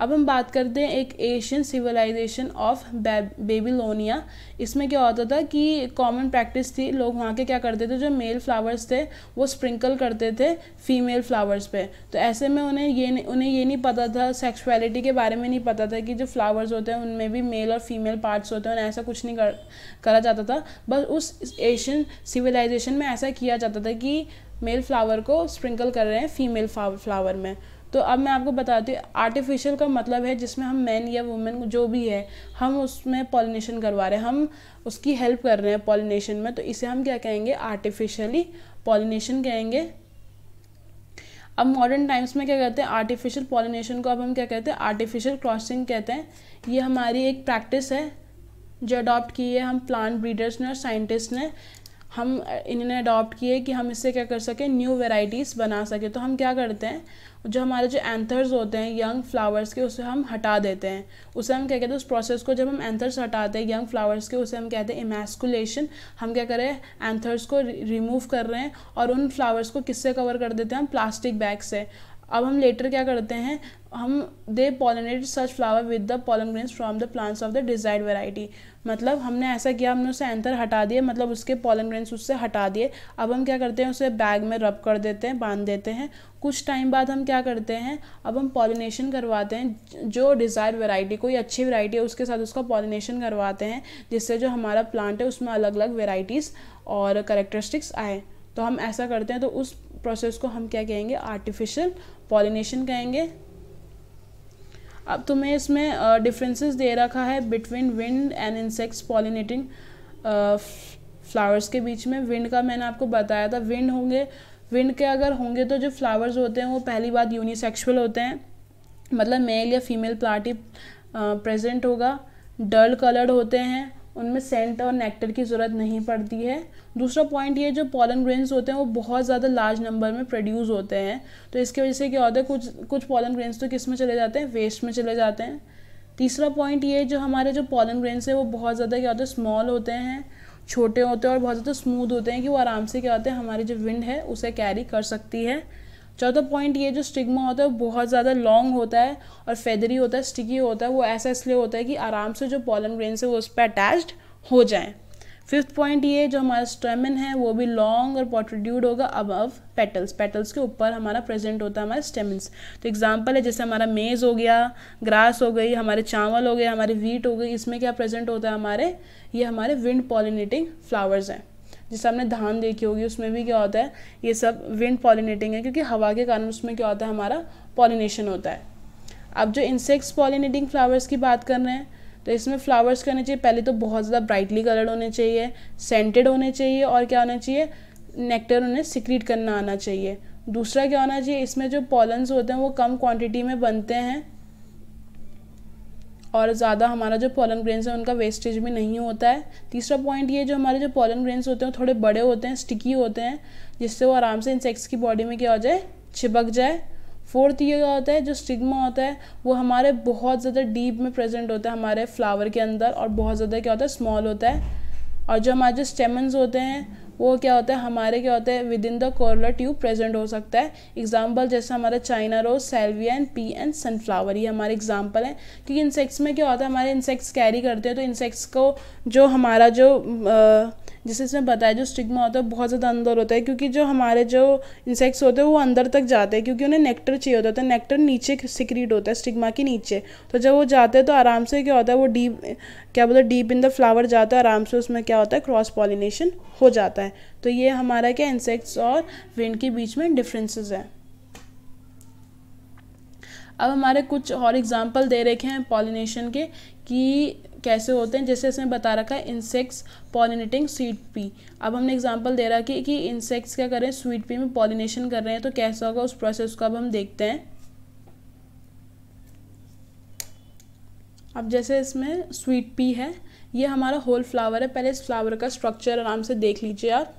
अब हम बात करते हैं एक एशियन सिविलाइजेशन ऑफ बेबीलोनिया इसमें क्या होता था कि कॉमन प्रैक्टिस थी लोग वहाँ के क्या करते थे जो मेल फ्लावर्स थे वो स्प्रिंकल करते थे फीमेल फ्लावर्स पे तो ऐसे में उन्हें ये उन्हें ये नहीं पता था सेक्सुअलिटी के बारे में नहीं पता था कि जो फ्लावर्स होते हैं उनमें भी मेल और फीमेल पार्ट्स होते हैं उन्हें ऐसा कुछ नहीं कर करा जाता था बस उस एशियन सिविलाइजेशन में ऐसा किया जाता था कि मेल फ्लावर को स्प्रिंकल कर रहे हैं फीमेल फ्लावर में तो अब मैं आपको बताती हूँ आर्टिफिशियल का मतलब है जिसमें हम मैन या वुमेन जो भी है हम उसमें पॉलिनेशन करवा रहे हैं हम उसकी हेल्प कर रहे हैं पॉलिनेशन में तो इसे हम क्या कहेंगे आर्टिफिशियली पॉलिनेशन कहेंगे अब मॉडर्न टाइम्स में क्या कहते हैं आर्टिफिशियल पॉलिनेशन को अब हम क्या कहते हैं आर्टिफिशियल क्रॉसिंग कहते हैं ये हमारी एक प्रैक्टिस है जो अडॉप्ट की है हम प्लांट ब्रीडर्स ने और साइंटिस्ट ने हम इन्होंने अडॉप्ट किए कि हम इससे क्या कर सकें न्यू वेराइटीज़ बना सकें तो हम क्या करते हैं जो हमारे जो एंथर्स होते हैं यंग फ्लावर्स के उसे हम हटा देते हैं उसे हम क्या कहते हैं उस प्रोसेस को जब हम एंथर्स हटाते हैं यंग फ्लावर्स के उसे हम कहते हैं इमेस्कुलेशन हम क्या करें एंथर्स को रिमूव कर रहे हैं और उन फ्लावर्स को किससे कवर कर देते हैं हम प्लास्टिक बैग से अब हम लेटर क्या करते हैं हम they pollinate such flower with the pollen grains from the plants of the desired variety मतलब हमने ऐसा किया हमने उसे एंथर हटा दिए मतलब उसके पॉलन ग्रेन्स उससे हटा दिए अब हम क्या करते हैं उसे बैग में रब कर देते हैं बांध देते हैं कुछ टाइम बाद हम क्या करते हैं अब हम पॉलिनेशन करवाते हैं जो डिज़ायर वेराइटी कोई अच्छी वेराइटी है उसके साथ उसका पॉलिनेशन करवाते हैं जिससे जो हमारा प्लांट है उसमें अलग अलग वेराइटीज़ और करेक्टरिस्टिक्स आए तो हम ऐसा करते हैं तो उस प्रोसेस को हम क्या कहेंगे आर्टिफिशियल पॉलिनेशन कहेंगे अब तुम्हें इसमें डिफरेंसेस दे रखा है between wind and insects pollinating flowers के बीच में विंड का मैंने आपको बताया था विंड होंगे विंड के अगर होंगे तो जो फ्लावर्स होते हैं वो पहली बात यूनिसेक्सुअल होते हैं मतलब मेल या फीमेल प्लाटी प्रेजेंट होगा डल कलर्ड होते हैं उनमें सेंट और नेक्टर की ज़रूरत नहीं पड़ती है दूसरा पॉइंट ये जो पॉलन ग्रेन्स होते हैं वो बहुत ज़्यादा लार्ज नंबर में प्रोड्यूस होते हैं तो इसकी वजह से क्या होता है कुछ कुछ पॉलन ग्रेन्स तो किस में चले जाते हैं वेस्ट में चले जाते हैं तीसरा पॉइंट ये जो हमारे जो पॉलन ग्रेन्स है वो बहुत ज़्यादा क्या होता है स्मॉल होते हैं छोटे होते हैं और बहुत ज़्यादा स्मूथ होते हैं कि वो आराम से क्या होते हैं हमारी जो विंड है उसे कैरी कर सकती है चौथा पॉइंट ये जो स्टिग्मा होता है वो बहुत ज़्यादा लॉन्ग होता है और फेदरी होता है स्टिकी होता है वो ऐसा इसलिए होता है कि आराम से जो पॉलन ग्रेन से वो उस पर अटैच्ड हो जाए फिफ्थ पॉइंट ये जो हमारा स्टेमिन है वो भी लॉन्ग और पॉट्रीड्यूड होगा अबव पेटल्स पेटल्स के ऊपर हमारा प्रेजेंट होता है हमारे स्टेमिन तो एग्जांपल है जैसे हमारा मेज़ हो गया ग्रास हो गई हमारे चावल हो गए हमारे वीट हो गई इसमें क्या प्रेजेंट होता है हमारे ये हमारे विंड पॉलिनेटिंग फ्लावर्स हैं जैसे आपने धान देखी होगी उसमें भी क्या होता है ये सब विंड पॉलिनेटिंग है क्योंकि हवा के कारण उसमें क्या होता है हमारा पॉलिनेशन होता है अब जो इंसेक्ट्स पॉलिनेटिंग फ्लावर्स की बात कर रहे हैं तो इसमें फ्लावर्स क्या होने चाहिए पहले तो बहुत ज़्यादा ब्राइटली कलर्ड होने चाहिए सेंटेड होने चाहिए और क्या होना चाहिए नेक्टर उन्हें सिक्रीट करना आना चाहिए दूसरा क्या होना चाहिए इसमें जो पॉलन्स होते हैं वो कम क्वांटिटी में बनते हैं और ज़्यादा हमारा जो पॉलन ग्रेन्स है उनका वेस्टेज भी नहीं होता है तीसरा पॉइंट ये जो हमारे जो पॉलन ग्रेन्स होते हैं थोड़े बड़े होते हैं स्टिकी होते हैं जिससे वो आराम से इंसेक्ट्स की बॉडी में क्या हो जाए चिपक जाए फोर्थ ये होता है जो स्टिग्मा होता है वो हमारे बहुत ज़्यादा डीप में प्रेजेंट होता है हमारे फ्लावर के अंदर और बहुत ज़्यादा क्या होता है स्मॉल होता है और जो हमारे जो स्टेमन्स होते हैं वो क्या होता है हमारे क्या होते हैं within the corolla tube present हो सकता है एग्जाम्पल जैसे हमारा China rose salvia and pea and sunflower ये हमारे एग्जाम्पल हैं क्योंकि इंसेक्ट्स में क्या होता है हमारे इंसेक्ट्स कैरी करते हैं तो इंसेक्ट्स को जो हमारा जो आ, जैसे इसमें बताया जो स्टिग्मा होता है बहुत ज़्यादा अंदर होता है क्योंकि जो हमारे जो इंसेक्ट्स होते हैं वो अंदर तक जाते हैं क्योंकि उन्हें नेक्टर चाहिए होता है नेक्टर तो नीचे सिक्रीट होता है स्टिग्मा के नीचे तो जब वो जाते हैं तो आराम से क्या होता है वो डीप क्या बोलते हैं डीप इन द फ्लावर जाता है आराम से उसमें क्या होता है क्रॉस पॉलिनेशन हो जाता है तो ये हमारा क्या इंसेक्ट्स और विंड के बीच में डिफ्रेंसेज हैं अब हमारे कुछ और एग्जाम्पल दे रखे हैं पॉलिनेशन के कि कैसे होते हैं जैसे इसमें बता रखा है इंसेक्ट्स पॉलिनेटिंग स्वीट पी अब हमने एग्जांपल दे रखी है कि इंसेक्ट्स क्या कर रहे हैं स्वीट पी में पॉलिनेशन कर रहे हैं तो कैसा होगा उस प्रोसेस को अब हम देखते हैं अब जैसे इसमें स्वीट पी है ये हमारा होल फ्लावर है पहले इस फ्लावर का स्ट्रक्चर आराम से देख लीजिए आप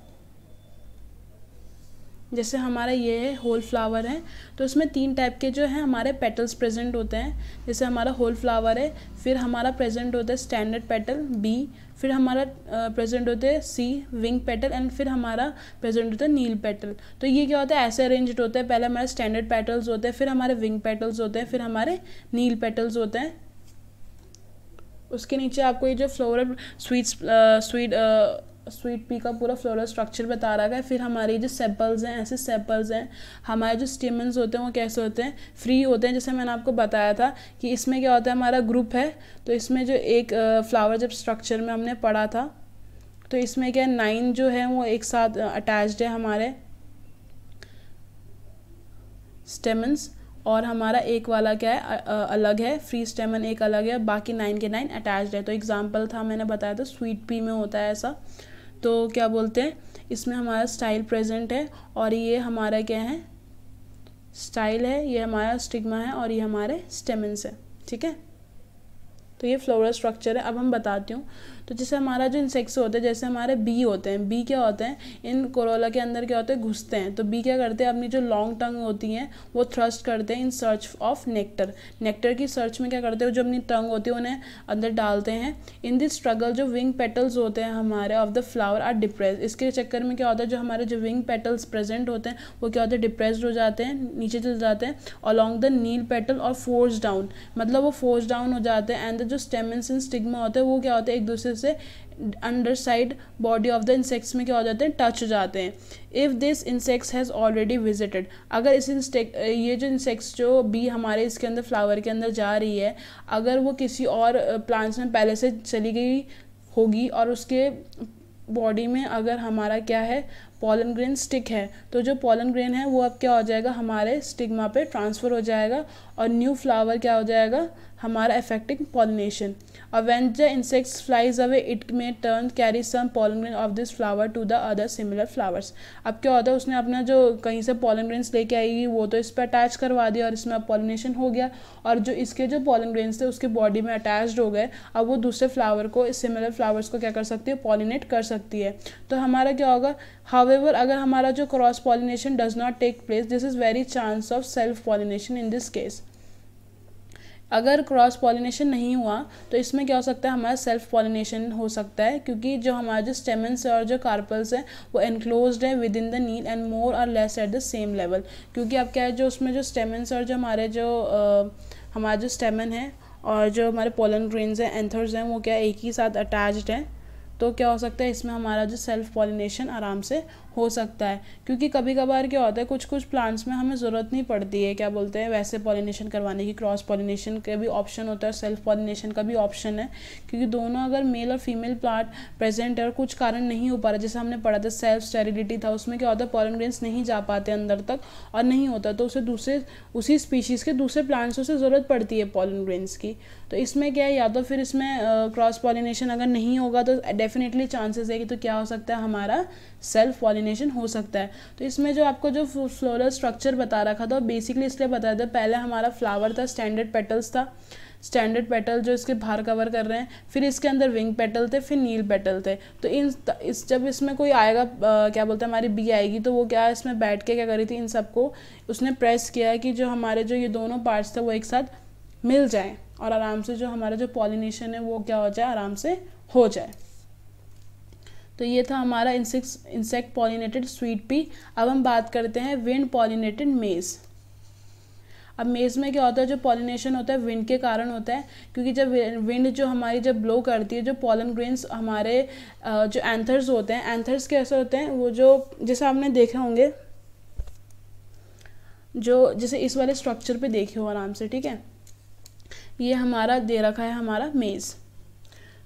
जैसे हमारा ये है होल फ्लावर है तो इसमें तीन टाइप के जो है हमारे पेटल्स प्रेजेंट होते हैं जैसे हमारा होल फ्लावर है फिर हमारा प्रेजेंट होता है स्टैंडर्ड पेटल बी फिर हमारा प्रेजेंट होता है सी विंग पेटल एंड फिर हमारा प्रेजेंट होता है नील पेटल तो ये क्या होता है ऐसे अरेंज्ड होते हैं पहले हमारे स्टैंडर्ड पेटल्स होते हैं फिर हमारे विंग पेटल्स होते हैं फिर हमारे नील पेटल्स होते हैं उसके नीचे आपको ये जो floral sweets sweet sweet pea का पूरा फ्लोरल स्ट्रक्चर बता रहा है फिर हमारे जो सेपल्स हैं ऐसे सेपल्स हैं हमारे जो स्टेमन्स होते हैं वो कैसे होते हैं फ्री होते हैं जैसे मैंने आपको बताया था कि इसमें क्या होता है हमारा ग्रुप है तो इसमें जो एक फ्लावर जब स्ट्रक्चर में हमने पढ़ा था तो इसमें क्या नाइन जो है वो एक साथ अटैच्ड है हमारे स्टेमन्स और हमारा एक वाला क्या है अलग है फ्री स्टेमन एक अलग है बाकी नाइन के नाइन अटैच्ड है तो एग्जाम्पल था मैंने बताया था स्वीट पी में होता है ऐसा तो क्या बोलते हैं इसमें हमारा स्टाइल प्रेजेंट है और ये हमारा क्या है स्टाइल है ये हमारा स्टिग्मा है और ये हमारे स्टेमेंस है ठीक है तो ये फ्लोरल स्ट्रक्चर है अब हम बताती हूँ तो जैसे हमारा जो इंसेक्ट्स होते हैं जैसे हमारे बी होते हैं बी क्या होते हैं इन कोरोला के अंदर क्या होते हैं घुसते हैं तो बी क्या करते हैं अपनी जो लॉन्ग टंग होती हैं वो थ्रस्ट करते हैं in search of nectar nectar की सर्च में क्या करते हैं जो अपनी टंग होती है उन्हें अंदर डालते हैं इन दिस स्ट्रगल जो विंग पेटल्स होते हैं हमारे of the flower are depress इसके चक्कर में क्या होता है जो हमारे जो विंग पेटल्स प्रेजेंट होते हैं वो क्या होते हैं डिप्रेस हो जाते हैं नीचे चल जाते हैं अलॉन्ग द नील पेटल और फोर्स डाउन मतलब वो फोर्स डाउन हो जाते हैं एंड द जो स्टेमेंस इन स्टिग्मा होते हैं वो क्या होते हैं एक दूसरे से underside body of the insects में क्या हो जाते हैं टच हो जाते हैं if this insects has already visited अगर इस इंस्टेक ये जो इंसेक्ट्स जो बी हमारे इसके अंदर फ्लावर के अंदर जा रही है अगर वो किसी और प्लांट्स में पहले से चली गई होगी और उसके बॉडी में अगर हमारा क्या है पॉलन ग्रेन स्टिक है तो जो पॉलन ग्रेन है वो अब क्या हो जाएगा हमारे स्टिग्मा पे ट्रांसफ़र हो जाएगा और न्यू फ्लावर क्या हो जाएगा हमारा effecting pollination Uh, when the insect flies away it may turn carry some pollen grain of this flower to the other similar अब क्या होता है उसने अपना जो कहीं से pollen लेके आएगी वो तो इस पर अटैच करवा दिया और इसमें पॉलिनेशन हो गया और जो इसके जो pollen थे उसके बॉडी में अटैच हो गए अब वो दूसरे फ्लावर को सिमिलर फ्लावर्स को क्या कर सकती है पॉलिनेट कर सकती है तो हमारा क्या होगा हावेवर अगर हमारा जो cross pollination does not take place this is very chance of self pollination in this case अगर क्रॉस पॉलिनेशन नहीं हुआ तो इसमें क्या हो सकता है हमारा सेल्फ पॉलिनेशन हो सकता है क्योंकि जो हमारे जो स्टेमेंस है और जो कार्पल्स हैं वो एनक्लोज है within the keel and more or less at the same level क्योंकि अब क्या है जो उसमें जो स्टेमेंस और जो हमारे जो हमारे जो स्टेमन है और जो हमारे पोलन ग्रेन्स हैं एंथर्स हैं वो क्या एक ही साथ अटैच्ड हैं तो क्या हो सकता है इसमें हमारा जो सेल्फ पॉलिनेशन आराम से हो सकता है क्योंकि कभी कभार क्या होता है कुछ कुछ प्लांट्स में हमें ज़रूरत नहीं पड़ती है क्या बोलते हैं वैसे पॉलिनेशन करवाने की क्रॉस पॉलिनेशन का भी ऑप्शन होता है सेल्फ पॉलिनेशन का भी ऑप्शन है क्योंकि दोनों अगर मेल और फीमेल प्लांट प्रेजेंट है और कुछ कारण नहीं हो पा रहा जैसे हमने पढ़ा था सेल्फ स्टेरिलिटी था उसमें क्या होता है पॉलन ग्रेन्स नहीं जा पाते अंदर तक और नहीं होता तो उसे दूसरे उसी स्पीशीज़ के दूसरे प्लांट्स उसे ज़रूरत पड़ती है पॉलन ग्रेन्स की तो इसमें क्या है या तो फिर इसमें क्रॉस पॉलिनेशन अगर नहीं होगा तो डेफिनेटली चांसेस है कि तो क्या हो सकता है हमारा सेल्फ पॉलिनेशन पॉलिनेशन हो सकता है तो इसमें जो आपको जो फ्लोरल स्ट्रक्चर बता रखा था बेसिकली इसलिए बताया था पहले हमारा फ्लावर था स्टैंडर्ड पेटल्स था स्टैंडर्ड पेटल जो इसके बाहर कवर कर रहे हैं फिर इसके अंदर विंग पेटल थे फिर नील पेटल थे तो इन इस जब इसमें कोई आएगा आ, क्या बोलते हैं हमारी बी आएगी तो वो क्या इसमें बैठ के क्या करी थी इन सबको उसने प्रेस किया कि जो हमारे जो ये दोनों पार्ट्स थे वो एक साथ मिल जाएँ और आराम से जो हमारा जो पॉलिनेशन है वो क्या हो जाए आराम से हो जाए तो ये था हमारा insects insect pollinated sweet pea अब हम बात करते हैं विंड पॉलिनेटेड मेज़ अब मेज़ में क्या होता है जो पॉलिनेशन होता है विंड के कारण होता है क्योंकि जब विंड जो हमारी जब ब्लो करती है जो पॉलन ग्रेन्स हमारे जो एंथर्स होते हैं एंथर्स कैसे होते हैं वो जो जैसे आपने देखे होंगे जो जैसे इस वाले स्ट्रक्चर पे देखे हो आराम से ठीक है ये हमारा दे रखा है हमारा मेज़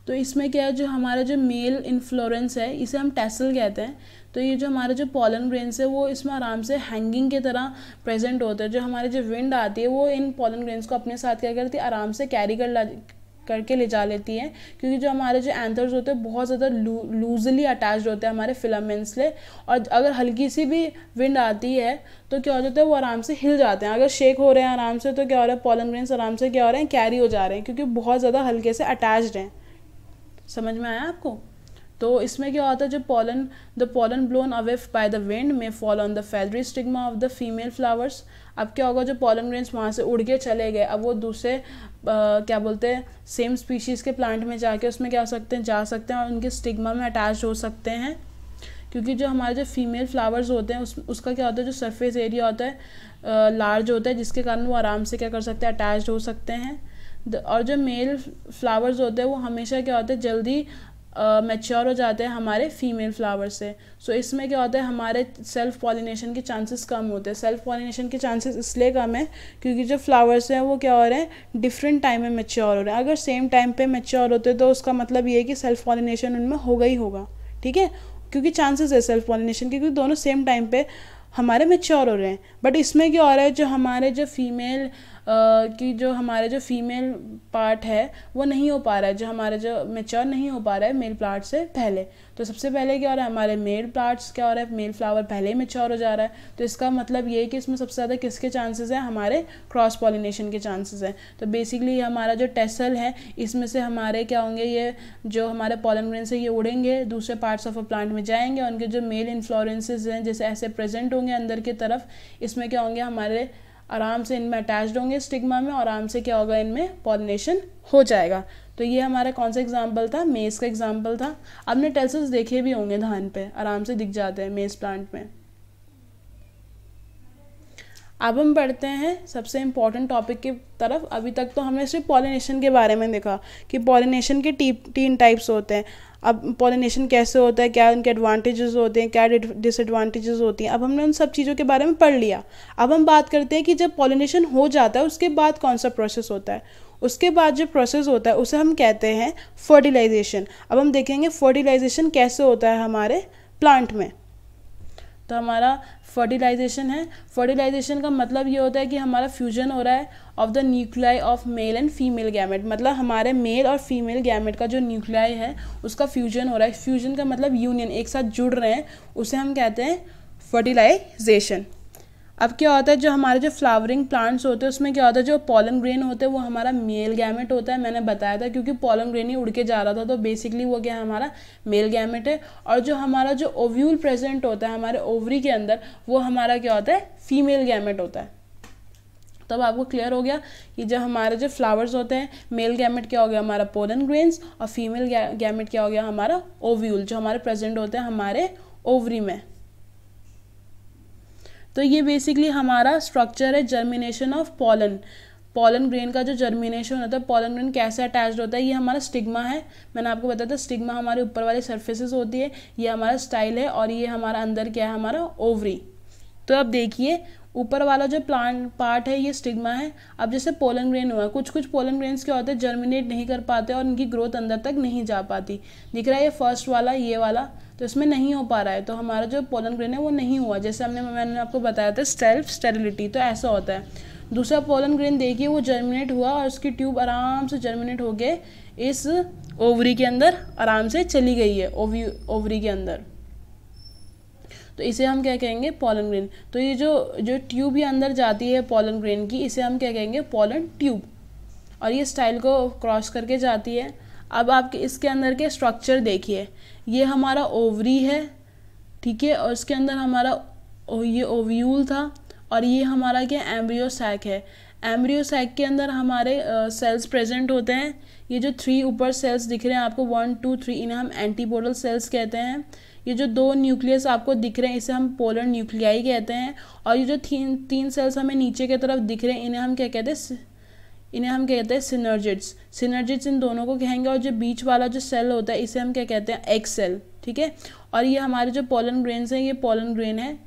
तो इसमें क्या है जो हमारा जो मेल इन्फ्लोरेंस है इसे हम टैसल कहते हैं तो ये जो हमारा जो पॉलन ग्रेन्स है वो इसमें आराम से हैंगिंग की तरह प्रेजेंट होता है जो हमारे जो विंड आती है वो इन पॉलन ग्रेन्स को अपने साथ क्या करती है आराम से कैरी कर ला करके ले जा लेती है क्योंकि जो हमारे जो एंथर्स होते हैं बहुत ज़्यादा लू, लूजली अटैच होते हैं हमारे फिलामेंट्स ले और अगर हल्की सी भी विंड आती है तो क्या हो जाता है वो आराम से हिल जाते हैं अगर शेक हो रहे हैं आराम से तो क्या हो रहा है पॉलन ग्रेन्स आराम से क्या हो रहे हैं कैरी हो जा रहे हैं क्योंकि बहुत ज़्यादा हल्के से अटैच्ड हैं समझ में आया आपको तो इसमें क्या होता है जब pollen the pollen blown away by the wind में fall on the feathery stigma of the female flowers अब क्या होगा जो पॉलन ग्रेन्स वहाँ से उड़ के चले गए अब वो दूसरे क्या बोलते हैं सेम स्पीशीज़ के प्लांट में जाके उसमें क्या हो सकते हैं जा सकते हैं और उनके स्टिग्मा में अटैच हो सकते हैं क्योंकि जो हमारे जो फीमेल फ्लावर्स होते हैं उस उसका क्या होता है जो सरफेस एरिया होता है लार्ज होता है जिसके कारण वो आराम से क्या कर सकते हैं अटैच हो सकते हैं और जो मेल फ्लावर्स होते हैं वो हमेशा क्या होते हैं जल्दी मेच्योर uh, हो जाते हैं हमारे फीमेल फ्लावर से सो so, इसमें क्या होता है हमारे सेल्फ पॉलिनेशन के चांसेस कम होते हैं सेल्फ पॉलिनेशन के चांसेस इसलिए कम है क्योंकि जो फ्लावर्स हैं वो क्या हो रहे हैं डिफरेंट टाइम में मेच्योर हो रहे हैं अगर सेम टाइम पे मेच्योर होते तो उसका मतलब ये है कि सेल्फ पॉलिनेशन उनमें होगा ही होगा ठीक है क्योंकि चांसेस है सेल्फ पॉलिनेशन के क्योंकि दोनों सेम टाइम पर हमारे मेच्योर हो रहे हैं बट इसमें क्या हो रहा है जो हमारे जो फीमेल कि जो हमारे जो फीमेल पार्ट है वो नहीं हो पा रहा है जो हमारे जो मेच्योर नहीं हो पा रहा है मेल प्लांट से पहले तो सबसे पहले क्या हो रहा है हमारे मेल प्लांट्स क्या हो रहा है मेल फ्लावर पहले ही मेच्योर हो जा रहा है तो इसका मतलब ये है कि इसमें सबसे ज़्यादा किसके चांसेस हैं हमारे क्रॉस पॉलिनेशन के चांसेस हैं तो बेसिकली हमारा जो टेसल है इसमें से हमारे क्या होंगे ये जो हमारे पॉलन ग्रेन से ये उड़ेंगे दूसरे पार्ट्स ऑफ अ प्लांट में जाएंगे उनके जो मेल इन्फ्लोरेंसेज हैं जैसे ऐसे प्रेजेंट होंगे अंदर की तरफ इसमें क्या होंगे हमारे आराम से इनमें अटैच्ड होंगे स्टिग्मा में आराम से क्या होगा इनमें पॉलिनेशन हो जाएगा तो ये हमारा कौन सा एग्जाम्पल था मेज़ का एग्जाम्पल था आपने टेल्सल्स देखे भी होंगे धान पे आराम से दिख जाते हैं मेज़ प्लांट में अब हम बढ़ते हैं सबसे इम्पॉर्टेंट टॉपिक की तरफ अभी तक तो हमने सिर्फ पॉलिनेशन के बारे में देखा कि पॉलिनेशन के टी तीन टाइप्स होते हैं अब पॉलिनेशन कैसे होता है क्या उनके एडवांटेजेस होते हैं क्या डिसएडवांटेजेस होती हैं अब हमने उन सब चीज़ों के बारे में पढ़ लिया अब हम बात करते हैं कि जब पॉलिनेशन हो जाता है उसके बाद कौन सा प्रोसेस होता है उसके बाद जो प्रोसेस होता है उसे हम कहते हैं फर्टिलाइजेशन अब हम देखेंगे फर्टिलाइजेशन कैसे होता है हमारे प्लांट में तो हमारा फर्टिलाइजेशन है फर्टिलाइजेशन का मतलब ये होता है कि हमारा फ्यूजन हो रहा है of the nuclei of male and female gamete मतलब हमारे मेल और फीमेल गैमेट का जो न्यूक्लियाई है उसका फ्यूजन हो रहा है फ्यूजन का मतलब यूनियन एक साथ जुड़ रहे हैं उसे हम कहते हैं फर्टिलाइजेशन अब क्या होता है जो हमारे जो फ्लावरिंग प्लांट्स होते हैं उसमें क्या होता है जो पॉलन ग्रेन होते हैं वो हमारा मेल गैमेट होता है मैंने बताया था क्योंकि पॉलन ग्रेन ही उड़ के जा रहा था तो बेसिकली वो क्या है हमारा मेल गैमेट है और जो हमारा जो ओव्यूल प्रेजेंट होता है हमारे ओवरी के अंदर वो हमारा क्या होता है फीमेल गैमेट होता है तब तो आपको क्लियर हो गया कि जब हमारे जो फ्लावर्स होते हैं मेल गैमेट क्या हो गया हमारा पोलन ग्रेन्स और फीमेल गैमेट क्या हो गया हमारा ओव्यूल जो हमारे प्रेजेंट होते हैं हमारे ओवरी में तो ये बेसिकली हमारा स्ट्रक्चर है germination of pollen pollen grain का जो जर्मिनेशन होता है पॉलन ग्रेन कैसे अटैच होता है ये हमारा स्टिग्मा है मैंने आपको बताया था स्टिग्मा हमारे ऊपर वाली सर्फेसिस होती है ये हमारा स्टाइल है और ये हमारा अंदर क्या है हमारा ओवरी तो अब देखिए ऊपर वाला जो प्लांट पार्ट है ये स्टिग्मा है अब जैसे पोलन ग्रेन हुआ कुछ कुछ पोलन ग्रेन्स क्या होते हैं जर्मिनेट नहीं कर पाते और इनकी ग्रोथ अंदर तक नहीं जा पाती दिख रहा है ये फर्स्ट वाला ये वाला तो इसमें नहीं हो पा रहा है तो हमारा जो पोलन ग्रेन है वो नहीं हुआ जैसे हमने मैंने आपको बताया था सेल्फ स्टेरिलिटी तो ऐसा होता है दूसरा पोलन ग्रेन देखिए वो जर्मिनेट हुआ और उसकी ट्यूब आराम से जर्मिनेट हो गए इस ओवरी के अंदर आराम से चली गई है ओवी ओवरी के अंदर तो इसे हम क्या कहेंगे पोलन ग्रेन तो ये जो जो ट्यूब ये अंदर जाती है पोलन ग्रेन की इसे हम क्या कहेंगे पोलन ट्यूब और ये स्टाइल को क्रॉस करके जाती है अब आप इसके अंदर के स्ट्रक्चर देखिए ये हमारा ओवरी है ठीक है और इसके अंदर हमारा ये ओव्यूल था और ये हमारा क्या एम्ब्रियोसैक है एम्ब्रियोसैक के अंदर हमारे सेल्स प्रेजेंट होते हैं ये जो थ्री ऊपर सेल्स दिख रहे हैं आपको वन टू थ्री इन्हें हम एंटीपोडल सेल्स कहते हैं ये जो दो न्यूक्लियस आपको दिख रहे हैं इसे हम पोलर न्यूक्लियाई कहते हैं और ये जो तीन तीन सेल्स हमें नीचे की तरफ दिख रहे हैं इन्हें हम क्या कहते हैं इन्हें हम कहते हैं सिनर्जिट्स सिनर्जिट्स इन दोनों को कहेंगे और जो बीच वाला जो सेल होता है इसे हम क्या कहते हैं एग सेल ठीक है और ये हमारे जो पोलन ग्रेन्स हैं ये पोलन ग्रेन है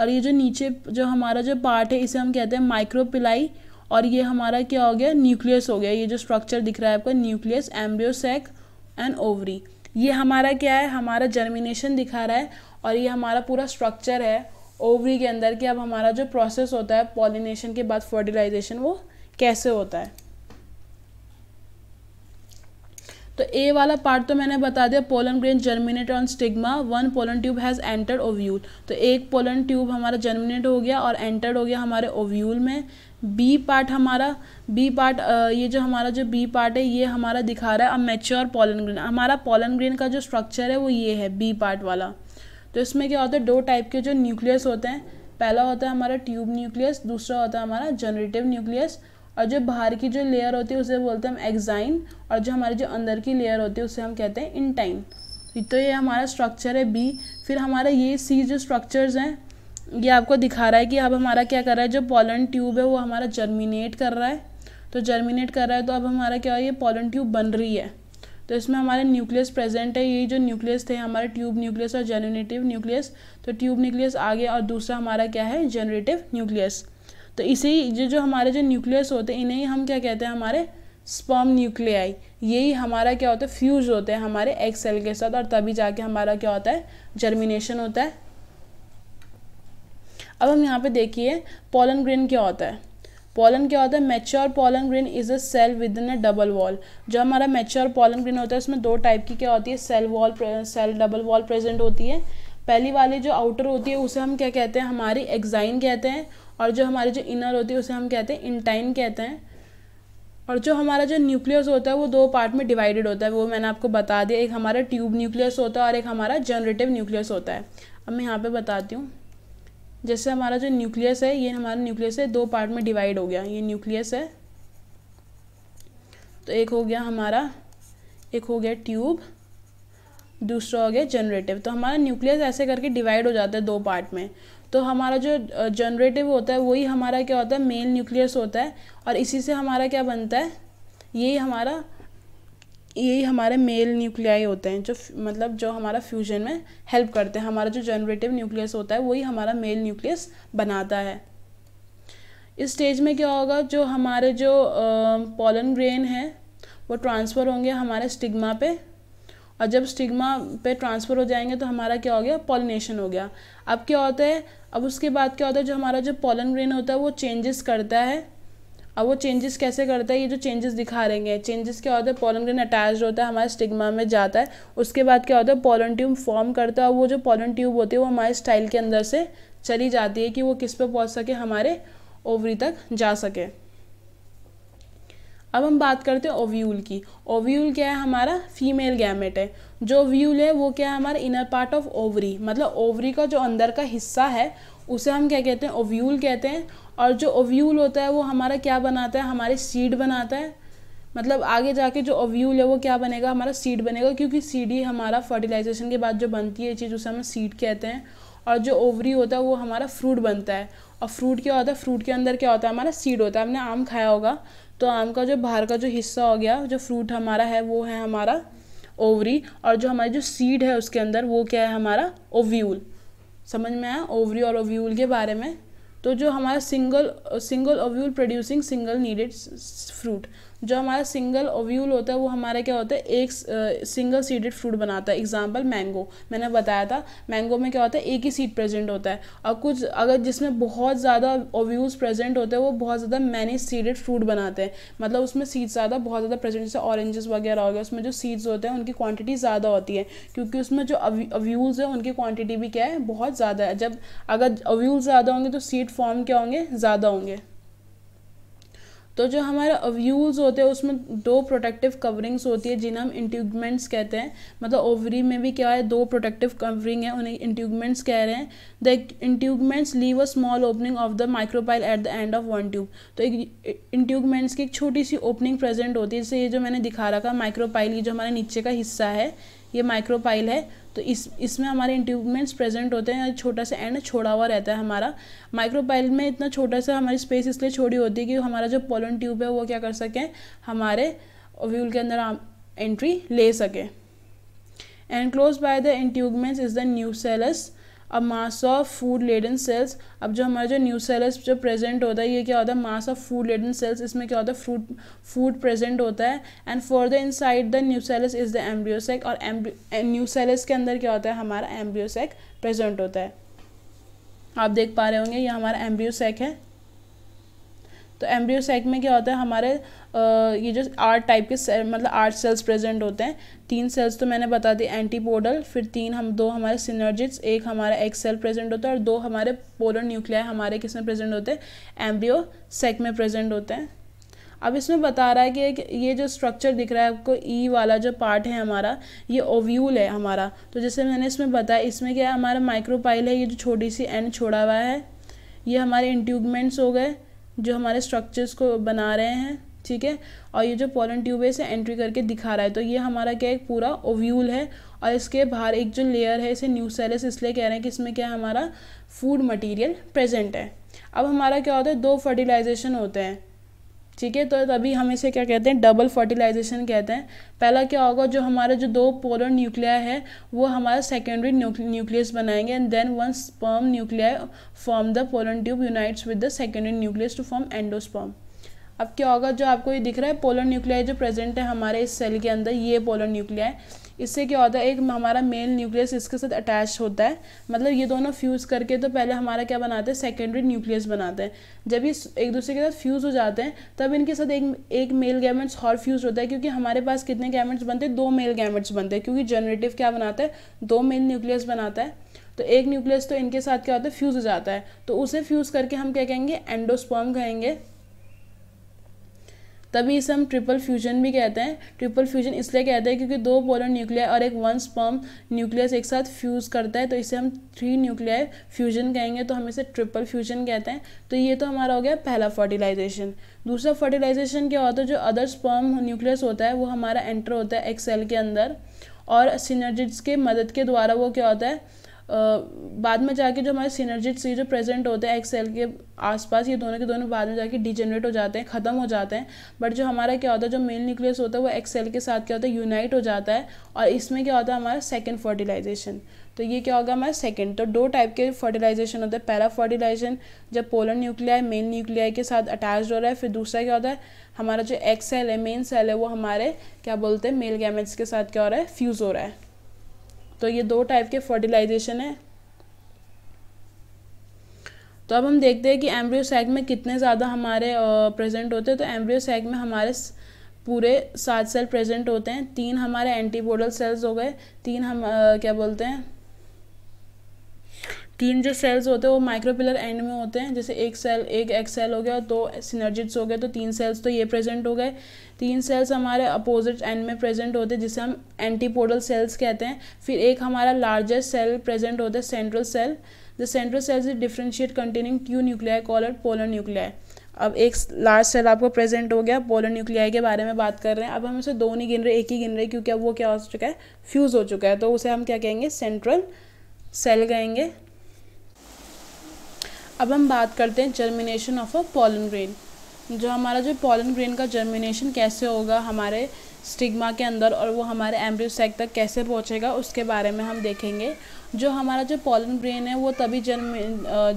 और ये जो नीचे जो हमारा जो पार्ट है इसे हम कहते हैं माइक्रोपिलाई और ये हमारा क्या हो गया न्यूक्लियस हो गया ये जो स्ट्रक्चर दिख रहा है आपका न्यूक्लियस एम्ब्रियोसेक एंड ओवरी ये हमारा क्या है हमारा जर्मिनेशन दिखा रहा है और ये हमारा पूरा स्ट्रक्चर है ओवरी के अंदर कि अब हमारा जो प्रोसेस होता है पॉलिनेशन के बाद फर्टिलाइजेशन वो कैसे होता है तो ए वाला पार्ट तो मैंने बता दिया pollen grain germinate on stigma one pollen tube has entered ovule तो एक पोलन ट्यूब हमारा जर्मिनेट हो गया और एंटर्ड हो गया हमारे ओव्यूल में बी पार्ट हमारा बी पार्ट ये जो हमारा जो बी पार्ट है ये हमारा दिखा रहा है अब मेच्योर पोलन ग्रेन हमारा पोलन ग्रेन का जो स्ट्रक्चर है वो ये है बी पार्ट वाला तो इसमें क्या होता है दो टाइप के जो न्यूक्लियस होते हैं पहला होता है हमारा ट्यूब न्यूक्लियस दूसरा होता है हमारा जनरेटिव न्यूक्लियस और जो बाहर की जो लेयर होती है उसे बोलते हैं हम एक्जाइन और जो हमारे जो अंदर की लेयर होती है उसे हम कहते हैं इंटाइन तो ये हमारा स्ट्रक्चर है बी फिर हमारा ये सी जो स्ट्रक्चर्स हैं ये आपको दिखा रहा है कि अब हमारा क्या कर रहा है जो पॉलन ट्यूब है वो हमारा जर्मिनेट कर रहा है तो जर्मिनेट कर रहा है तो अब हमारा क्या ये पॉलन ट्यूब बन रही है तो इसमें हमारे न्यूक्लियस प्रेजेंट है ये जो न्यूक्लियस थे हमारे ट्यूब न्यूक्लियस और जनरेटिव न्यूक्लियस तो ट्यूब न्यूक्लियस आ गया और दूसरा हमारा क्या है जनरेटिव न्यूक्लियस तो इसे जो जो हमारे जो न्यूक्लियस होते हैं इन्हें हम क्या कहते हैं हमारे स्पर्म न्यूक्लियाई यही हमारा क्या होता है फ्यूज होते हैं हमारे एग सेल के साथ और तभी जाके हमारा क्या होता है जर्मिनेशन होता है अब हम यहाँ पे देखिए पोलन ग्रेन क्या होता है पोलन क्या होता है mature pollen grain is a cell within a double wall जो हमारा मैच्योर पॉलन ग्रेन होता है उसमें दो टाइप की क्या होती है cell wall cell double wall present होती है पहली वाली जो आउटर होती है उसे हम क्या कहते हैं हमारी एग्जाइन कहते हैं और जो हमारी जो इनर होती है उसे हम कहते हैं इंटाइन कहते हैं और जो हमारा जो न्यूक्लियस होता है वो दो पार्ट में डिवाइडेड होता है वो मैंने आपको बता दिया एक हमारा ट्यूब न्यूक्लियस होता है और एक हमारा जनरेटिव न्यूक्लियस होता है अब मैं यहाँ पर बताती हूँ जैसे हमारा जो न्यूक्लियस है ये हमारा न्यूक्लियस है दो पार्ट में डिवाइड हो गया ये न्यूक्लियस है तो एक हो गया हमारा एक हो गया ट्यूब दूसरा हो गया जनरेटिव तो हमारा न्यूक्लियस ऐसे करके डिवाइड हो जाता है दो पार्ट में तो हमारा जो जनरेटिव होता है वही हमारा क्या होता है मेल न्यूक्लियस होता है और इसी से हमारा क्या बनता है यही हमारा यही हमारे मेल न्यूक्लियाई होते हैं जो मतलब जो हमारा फ्यूजन में हेल्प करते हैं हमारा जो जनरेटिव न्यूक्लियस होता है वही हमारा मेल न्यूक्लियस बनाता है इस स्टेज में क्या होगा जो हमारे जो पॉलन ग्रेन है वो ट्रांसफ़र होंगे हमारे स्टिग्मा पे और जब स्टिग्मा पे ट्रांसफ़र हो जाएंगे तो हमारा क्या हो गया पॉलिनेशन हो गया अब क्या होता है अब उसके बाद क्या होता है जो हमारा जो पॉलन ग्रेन होता है वो चेंजेस करता है अब वो चेंजेस कैसे करता है ये जो चेंजेस दिखा रहे हैं चेंजेस क्या होता है पॉलन ग्रेन अटैच होता है हमारे स्टिग्मा में जाता है उसके बाद क्या होता है पॉलन ट्यूब फॉर्म करता है और वो जो पॉलन ट्यूब होती है वो हमारे स्टाइल के अंदर से चली जाती है कि वो किस पर पहुँच सके हमारे ओवरी तक जा सके अब हम बात करते हैं ओव्यूल की ओव्यूल क्या है हमारा फीमेल गैमेट है जो व्यूल है वो क्या है हमारा इनर पार्ट ऑफ ओवरी मतलब ओवरी का जो अंदर का हिस्सा है उसे हम क्या कहते हैं ओव्यूल कहते हैं और जो ओव्यूल होता है वो हमारा क्या बनाता है हमारे सीड बनाता है मतलब आगे जाके जो ओव्यूल है वो क्या बनेगा हमारा सीड बनेगा क्योंकि सीड ही हमारा फर्टिलाइजेशन के बाद जो बनती है चीज़ उसे हम सीड कहते हैं और जो ओवरी होता है वो हमारा फ्रूट बनता है और फ्रूट क्या होता है फ्रूट के अंदर क्या होता है हमारा सीड होता है हमने आम खाया होगा तो आम का जो बाहर का जो हिस्सा हो गया जो फ्रूट हमारा है वो है हमारा ओवरी और जो हमारी जो सीड है उसके अंदर वो क्या है हमारा ओव्यूल समझ में आया ओवरी और ओव्यूल के बारे में तो जो हमारा single single ovule producing single needed fruit जो हमारा सिंगल ओव्यूल होता है वो हमारा क्या होता है एक सिंगल सीडेड फ्रूट बनाता है एग्जाम्पल मैंगो मैंने बताया था मैंगो में क्या होता है एक ही सीड प्रेजेंट होता है और कुछ अगर जिसमें बहुत ज़्यादा ओव्यूल्स प्रेजेंट होते हैं वो बहुत ज़्यादा मैनी सीडेड फ्रूट बनाते हैं मतलब उसमें सीड्स ज़्यादा बहुत ज़्यादा प्रेजेंट जैसे ऑरेंजेस वगैरह हो गया उसमें जो सीड्स होते हैं उनकी क्वान्टिटी ज़्यादा होती है क्योंकि उसमें जो अव्यूल्स है उनकी क्वान्टिटी भी क्या है बहुत ज़्यादा है जब अगर अव्यूल्स ज़्यादा होंगे तो सीड फॉर्म क्या होंगे ज़्यादा होंगे तो जो हमारा अव्यूल्स होते हैं उसमें दो प्रोटेक्टिव कवरिंग्स होती है जिन्हें हम इंट्यूगमेंट्स कहते हैं मतलब ओवरी में भी क्या है दो प्रोटेक्टिव कवरिंग है उन्हें इंट्यूगमेंट्स कह रहे हैं the integuments leave a small opening of the micropyle at the end of one tube तो एक इंट्यूगमेंट्स की एक छोटी सी ओपनिंग प्रेजेंट होती है जैसे ये जो मैंने दिखा रखा माइक्रोपाइल ये जो हमारे नीचे का हिस्सा है ये माइक्रोपाइल है तो इस इसमें हमारे इंट्यूबमेंट्स प्रेजेंट होते हैं छोटा सा एंड छोड़ा हुआ रहता है हमारा माइक्रोपाइल में इतना छोटा सा हमारी स्पेस इसलिए छोड़ी होती है कि हमारा जो पोलन ट्यूब है वो क्या कर सकें हमारे व्यूल के अंदर एंट्री ले सकें close by the integuments is the nucellus अब mass of food laden cells अब जो हमारा जो न्यू सेल जो प्रेजेंट होता है ये क्या होता है mass of food laden cells इसमें क्या होता है फ्रूट फूड प्रेजेंट होता है and for the inside the nucellus is the embryo sac और न्यू सेलस eh, के अंदर क्या होता है हमारा एम्ब्रियोसेक प्रेजेंट होता है आप देख पा रहे होंगे ये हमारा एम्ब्रियोसेक है तो एम्ब्रियो सैक में क्या होता है हमारे ये जो आठ टाइप के मतलब आठ सेल्स प्रेजेंट होते हैं तीन सेल्स तो मैंने बता दी एंटीपोडल फिर तीन हम दो हमारे सिनर्जिट्स एक हमारा एक सेल प्रेजेंट होता है और दो हमारे पोलर न्यूक्लिया हमारे किस में प्रेजेंट होते हैं एम्ब्रियो सेक में प्रेजेंट होते हैं अब इसमें बता रहा है कि एक ये जो स्ट्रक्चर दिख रहा है आपको ई e वाला जो पार्ट है हमारा ये ओव्यूल है हमारा तो जैसे मैंने इसमें बताया इसमें क्या है हमारा माइक्रोपाइल है ये जो छोटी सी एंड छोड़ा हुआ है ये हमारे इंट्यूबमेंट्स हो गए जो हमारे स्ट्रक्चर्स को बना रहे हैं ठीक है और ये जो पोलन ट्यूब है एंट्री करके दिखा रहा है तो ये हमारा क्या एक पूरा ओव्यूल है और इसके बाहर एक जो लेयर है इसे न्यूसेलस इसलिए कह रहे हैं कि इसमें क्या हमारा फूड मटेरियल प्रेजेंट है अब हमारा क्या होता है दो फर्टिलाइजेशन होते हैं ठीक है तो तभी हम इसे क्या कहते हैं डबल फर्टिलाइजेशन कहते हैं पहला क्या होगा जो हमारे जो दो पोलर न्यूक्लिया है वो हमारा सेकेंडरी न्यूक्लियस बनाएंगे and then one sperm nuclei form the pollen tube unites with the secondary nucleus to form endosperm अब क्या होगा जो आपको ये दिख रहा है पोलर न्यूक्लियाई जो प्रेजेंट है हमारे इस सेल के अंदर ये पोलर है इससे क्या होता है एक हमारा मेल न्यूक्लियस इसके साथ अटैच होता है मतलब ये दोनों फ्यूज़ करके तो पहले हमारा क्या बनाते हैं सेकेंडरी न्यूक्लियस बनाते हैं जब ये एक दूसरे के साथ फ्यूज़ हो जाते हैं तब इनके साथ एक एक मेल गैमेट्स और फ्यूज़ होता है क्योंकि हमारे पास कितने गैमेट्स बनते हैं दो मेल गैमेट्स बनते हैं क्योंकि जनरेटिव क्या बनाता है दो मेल न्यूक्लियस बनाता है तो एक न्यूक्लियस तो इनके साथ क्या होता है फ्यूज़ हो जाता है तो उसे फ्यूज़ करके हम क्या कहेंगे एंडोस्पर्म कहेंगे तभी इसे हम ट्रिपल फ्यूजन भी कहते हैं ट्रिपल फ्यूजन इसलिए कहते हैं क्योंकि दो पोलर न्यूक्लियर और एक वन स्पर्म न्यूक्लियस एक साथ फ्यूज़ करता है तो इसे हम थ्री न्यूक्लियर फ्यूजन कहेंगे तो हम इसे ट्रिपल फ्यूजन कहते हैं तो ये तो हमारा हो गया पहला फर्टिलाइजेशन दूसरा फर्टिलाइजेशन क्या होता है जो अदर स्पर्म न्यूक्लियस होता है वो हमारा एंटर होता है एक सेल के अंदर और सीनर्जिट्स के मदद के द्वारा वो क्या होता है बाद में जाके जो हमारे सिनर्जिट सी जो प्रेजेंट होते हैं एक्सेल के आसपास ये दोनों के दोनों बाद में जाके डिजेनरेट हो जाते हैं ख़त्म हो जाते हैं बट जो हमारा क्या होता है जो मेल न्यूक्लियस होता है वो एक्सेल के साथ क्या होता है यूनाइट हो जाता है और इसमें क्या होता है हमारा सेकेंड फर्टिलाइजेशन तो ये क्या होगा हमारा सेकेंड तो दो टाइप के फर्टिलाइजेशन होते हैं पहला फर्टिलाइजेशन जब पोलर न्यूक्लिया मेन न्यूक्लियाई के साथ अटैच हो रहा है फिर दूसरा क्या होता है हमारा जो एक्स सेल है मेन सेल है वो हमारे क्या बोलते हैं मेल गैमेट्स के साथ क्या हो रहा है फ्यूज़ हो रहा है तो ये दो टाइप के फर्टिलाइजेशन है तो अब हम देखते हैं कि एम्ब्रियो सैक में कितने ज़्यादा हमारे प्रेजेंट होते हैं तो एम्ब्रियो सैक में हमारे पूरे सात सेल प्रेजेंट होते हैं तीन हमारे एंटीबोडल सेल्स हो गए तीन हम आ, क्या बोलते हैं तीन जो सेल्स होते हैं वो माइक्रोपिलर एंड में होते हैं जैसे एक सेल एक एक्स सेल हो गया दो सिनर्जिट्स हो गए तो तीन सेल्स तो ये प्रेजेंट हो गए तीन सेल्स हमारे अपोजिट एंड में प्रेजेंट होते हैं जिसे हम एंटीपोडल सेल्स कहते हैं फिर एक हमारा लार्जेस्ट सेल प्रेजेंट होता है central cell the central cells is differentiate containing two nuclei called polar nuclei अब एक लार्ज सेल आपको प्रेजेंट हो गया पोलर न्यूक्लियाई के बारे में बात कर रहे हैं अब हम उसे दो नहीं गिन रहे एक ही गिन रहे क्योंकि अब वो क्या हो चुका है फ्यूज़ हो चुका है तो उसे हम क्या कहेंगे सेंट्रल सेल कहेंगे अब हम बात करते हैं germination of a pollen grain जो हमारा जो पॉलन ग्रेन का जर्मिनेशन कैसे होगा हमारे स्टिग्मा के अंदर और वो हमारे एम्ब्रियो सैक तक कैसे पहुंचेगा उसके बारे में हम देखेंगे जो हमारा जो पॉलन ग्रेन है वो तभी जर्म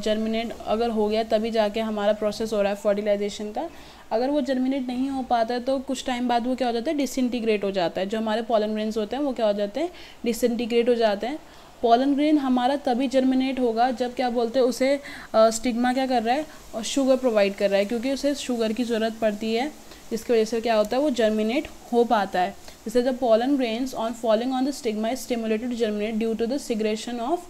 जर्मिनेट अगर हो गया तभी जाके हमारा प्रोसेस हो रहा है फर्टिलाइजेशन का अगर वो जर्मिनेट नहीं हो पाता है तो कुछ टाइम बाद वो क्या हो जाता है डिसइंटीग्रेट हो जाता है जो हमारे पॉलन ग्रेन होते हैं वो क्या हो जाते हैं डिसइंटीग्रेट हो जाते हैं पॉलन ग्रेन हमारा तभी जर्मिनेट होगा जब क्या बोलते हैं उसे स्टिग्मा क्या कर रहा है और शुगर प्रोवाइड कर रहा है क्योंकि उसे शुगर की ज़रूरत पड़ती है जिसकी वजह से क्या होता है वो जर्मिनेट हो पाता है जैसे the pollen grains on falling on the stigma is stimulated germinate due to the secretion of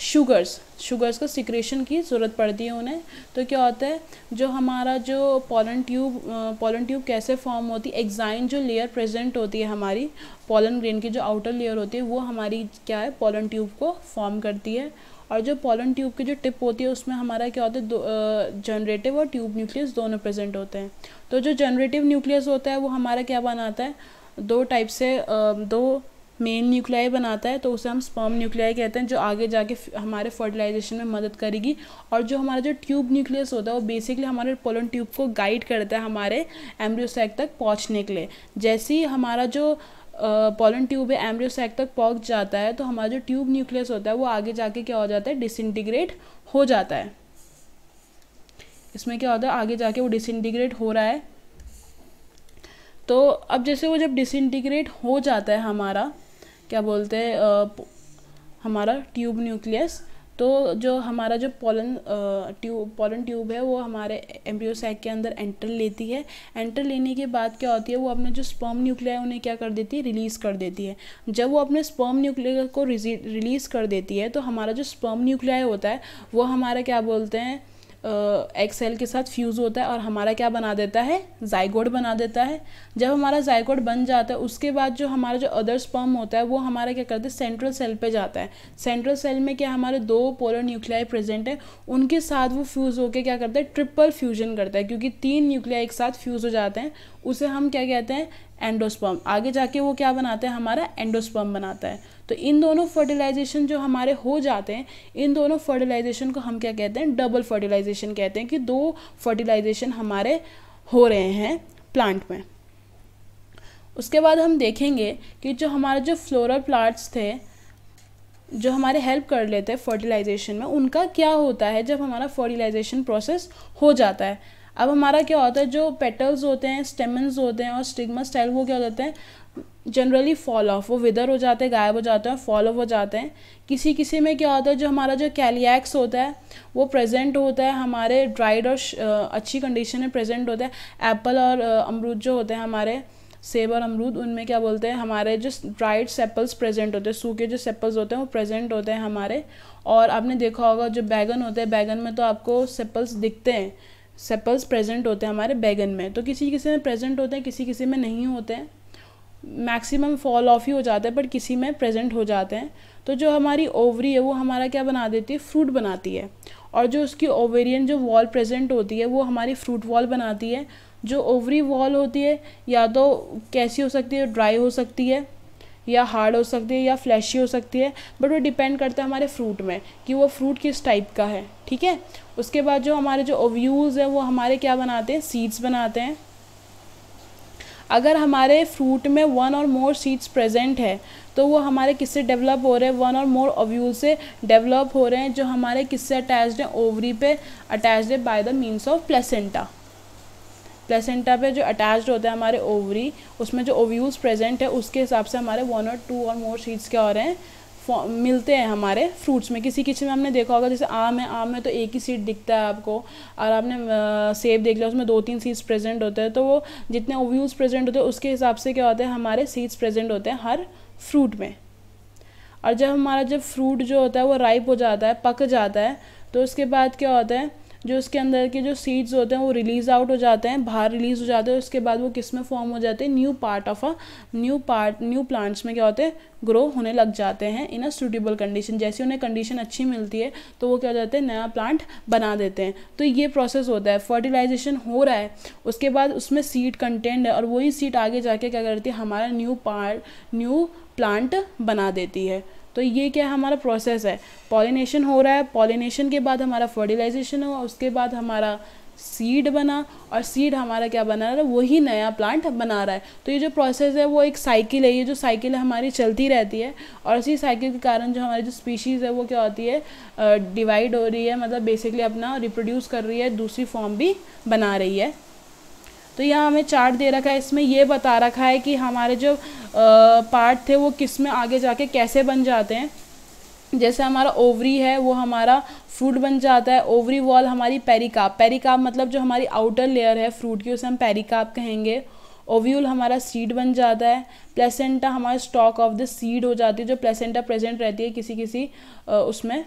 sugars sugars का सिक्रेशन की ज़रूरत पड़ती है उन्हें तो क्या होता है जो हमारा जो पॉलन ट्यूब पॉलन ट्यूब कैसे फॉर्म होती है एग्जाइन जो लेयर प्रेजेंट होती है हमारी पॉलन ग्रेन की जो आउटर लेयर होती है वो हमारी क्या है पॉलन ट्यूब को फॉर्म करती है और जो पॉलन ट्यूब की जो टिप होती है उसमें हमारा क्या होता है जनरेटिव और ट्यूब न्यूक्लियस दोनों प्रेजेंट होते हैं तो जो जनरेटिव न्यूक्लियस होता है वो हमारा क्या बनाता है दो टाइप से दो मेन न्यूक्लियाई बनाता है तो उसे हम स्पर्म न्यूक्लियाई कहते हैं जो आगे जाके हमारे फर्टिलाइजेशन में मदद करेगी और जो हमारा जो ट्यूब न्यूक्लियस होता है वो बेसिकली हमारे पोलन ट्यूब को गाइड करता है हमारे एम्ब्रियोसैक तक पहुँचने के लिए जैसे ही हमारा जो पोलन ट्यूब है एम्ब्रियोसैक तक पहुँच जाता है तो हमारा जो ट्यूब न्यूक्लियस होता है वो आगे जाके क्या हो जाता है डिसइंटीग्रेट हो जाता है इसमें क्या होता है आगे जाके वो डिसइंटीग्रेट हो रहा है तो अब जैसे वो जब डिसइंटीग्रेट हो जाता है हमारा क्या बोलते हैं हमारा ट्यूब न्यूक्लियस तो जो हमारा जो पोलन ट्यूब पोलन ट्यूब है वो हमारे एम्ब्रियो सैक के अंदर एंटर लेती है एंटर लेने के बाद क्या होती है वो अपने जो स्पर्म न्यूक्लिया है उन्हें क्या कर देती है रिलीज़ कर देती है जब वो अपने स्पर्म न्यूक्लिया को रिलीज़ कर देती है तो हमारा जो स्पर्म न्यूक्लिया होता है वो हमारा क्या बोलते हैं एक सेल के साथ फ्यूज़ होता है और हमारा क्या बना देता है जाइगोड बना देता है जब हमारा जाइगोड बन जाता है उसके बाद जो हमारा जो अदर स्पर्म होता है वो हमारा क्या करता है सेंट्रल सेल पे जाता है सेंट्रल सेल में क्या हमारे दो पोलर न्यूक्लियाई प्रेजेंट है उनके साथ वो फ्यूज़ होकर क्या करता है ट्रिपल फ्यूजन करता है क्योंकि तीन न्यूक्लिया एक साथ फ्यूज़ हो जाते हैं उसे हम क्या कहते हैं एंडोस्पर्म आगे जाके वो क्या बनाते हैं हमारा एंडोस्पर्म बनाता है तो इन दोनों फर्टिलाइजेशन जो हमारे हो जाते हैं इन दोनों फर्टिलाइजेशन को हम क्या कहते हैं डबल फर्टिलाइजेशन कहते हैं कि दो फर्टिलाइजेशन हमारे हो रहे हैं प्लांट में उसके बाद हम देखेंगे कि जो हमारे जो फ्लोरल प्लांट्स थे जो हमारे हेल्प कर लेते हैं फर्टिलाइजेशन में उनका क्या होता है जब हमारा फर्टिलाइजेशन प्रोसेस हो जाता है अब हमारा क्या होता है जो पेटल्स होते हैं स्टेमन्स होते हैं और स्टिग्मा स्टाइल वो क्या हो जाते हैं जनरली फॉल ऑफ वो विदर हो जाते हैं गायब हो जाते हैं फॉल ऑफ हो जाते हैं किसी किसी में क्या होता है जो हमारा जो कैलियक्स होता है वो प्रेजेंट होता है हमारे ड्राइड और अच्छी कंडीशन में प्रेजेंट होता है एप्पल और अमरूद जो होते हैं हमारे सेब और अमरूद उनमें क्या बोलते हैं हमारे जो ड्राइड सेप्पल्स प्रेजेंट होते हैं सूखे जो सेप्पल्स होते हैं वो प्रेजेंट होते हैं हमारे और आपने देखा होगा जो बैगन होते हैं बैगन में तो आपको सेप्पल्स दिखते हैं सेप्पल्स प्रेजेंट होते हैं हमारे बैगन में तो किसी किसी में प्रेजेंट होते हैं किसी किसी में नहीं होते हैं मैक्सिमम फॉल ऑफ ही हो जाता है बट किसी में प्रेजेंट हो जाते हैं तो जो हमारी ओवरी है वो हमारा क्या बना देती है फ्रूट बनाती है और जो उसकी ओवेरियन जो वॉल प्रेजेंट होती है वो हमारी फ्रूट वॉल बनाती है जो ओवरी वॉल होती है या तो कैसी हो सकती है ड्राई हो सकती है या हार्ड हो सकती है या फ्लैशी हो सकती है बट वो डिपेंड करता है हमारे फ्रूट में कि वो फ्रूट किस टाइप का है ठीक है उसके बाद जो हमारे जो ओव्यूज़ है वो हमारे क्या बनाते हैं सीड्स बनाते हैं अगर हमारे फ्रूट में वन और मोर सीड्स प्रेजेंट है तो वो हमारे किससे डेवलप हो रहे हैं वन और मोर ओव्यूल से डेवलप हो रहे हैं जो हमारे किससे अटैच्ड हैं ओवरी पे अटैच्ड है by the means of placenta placenta पे जो अटैच्ड होता है हमारे ओवरी उसमें जो ओव्यूल्स प्रेजेंट है उसके हिसाब से हमारे वन और टू और मोर सीड्स क्या हो रहे हैं मिलते हैं हमारे फ्रूट्स में किसी किसी में हमने देखा होगा जैसे आम है आम में तो एक ही सीड दिखता है आपको और आपने सेब देख लिया उसमें दो तीन सीड्स प्रेजेंट होते हैं तो वो जितने ओव्यूल्स प्रेजेंट होते हैं उसके हिसाब से क्या होता है हमारे सीड्स प्रेजेंट होते हैं हर फ्रूट में और जब हमारा जब फ्रूट जो होता है वो राइप हो जाता है पक जाता है तो उसके बाद क्या होता है जो उसके अंदर के जो सीड्स होते हैं वो रिलीज़ आउट हो जाते हैं बाहर रिलीज़ हो जाते हैं उसके बाद वो किस में फॉर्म हो जाते हैं new part of a new part new plants में क्या होते हैं ग्रो होने लग जाते हैं इन अ सूटेबल कंडीशन जैसे उन्हें कंडीशन अच्छी मिलती है तो वो क्या हो जाते हैं नया प्लांट बना देते हैं तो ये प्रोसेस होता है फर्टिलाइजेशन हो रहा है उसके बाद उसमें सीड कंटेंट है और वही सीड आगे जाके क्या करती है हमारा न्यू पार्ट न्यू प्लांट बना देती है तो ये क्या हमारा प्रोसेस है पॉलिनेशन हो रहा है पॉलिनेशन के बाद हमारा फर्टिलाइजेशन हुआ उसके बाद हमारा सीड बना और सीड हमारा क्या बना रहा है वही नया प्लांट बना रहा है तो ये जो प्रोसेस है वो एक साइकिल है ये जो साइकिल हमारी चलती रहती है और इसी साइकिल के कारण जो हमारी जो स्पीशीज़ है वो क्या होती है डिवाइड हो रही है मतलब बेसिकली अपना रिप्रोड्यूस कर रही है दूसरी फॉर्म भी बना रही है तो यहाँ हमें चार्ट दे रखा है इसमें ये बता रखा है कि हमारे जो पार्ट थे वो किस में आगे जाके कैसे बन जाते हैं जैसे हमारा ओवरी है वो हमारा फ्रूट बन जाता है ओवरी वॉल हमारी पेरिकाप पेरिकाप मतलब जो हमारी आउटर लेयर है फ्रूट की उसे हम पेरिकाप कहेंगे ओव्यूल हमारा सीड बन जाता है प्लेसेंटा हमारा स्टॉक ऑफ द सीड हो जाती है जो प्लेसेंटा प्रेजेंट रहती है किसी किसी उसमें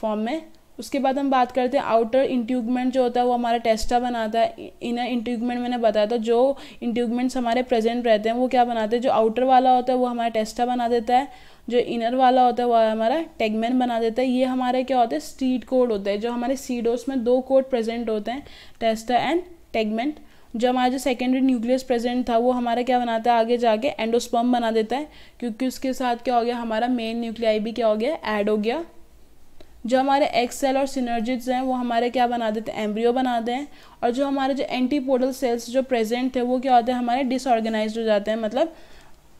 फॉर्म में उसके बाद हम बात करते हैं आउटर इंट्यूगमेंट जो होता है वो हमारा टेस्टा बनाता है इनर इंट्यूगमेंट मैंने बताया था जो इंट्यूगमेंट्स हमारे प्रेजेंट रहते हैं वो क्या बनाते हैं जो आउटर वाला होता है वो हमारा टेस्टा बना देता है जो इनर वाला होता है वह हमारा टेगमेन बना देता है ये हमारे क्या होते हैं स्ट्रीट कोड होते हैं जो हमारे सीडोस में दो कोड प्रेजेंट होते हैं टेस्टा एंड टेगमेंट जो हमारा जो सेकेंडरी न्यूक्लियस प्रेजेंट था वो हमारा क्या बनाता है आगे जाके एंडोस्पर्म बना देता है क्योंकि उसके साथ क्या हो गया हमारा मेन न्यूक्लियाई भी क्या हो गया ऐड हो गया जो हमारे एक्सेल और सिनर्जिट्स हैं वो हमारे क्या बना देते हैं एम्ब्रियो बना दें और जो हमारे जो एंटीपोडल सेल्स जो प्रेजेंट थे वो क्या होते हैं हमारे डिसऑर्गेनाइज हो जाते हैं मतलब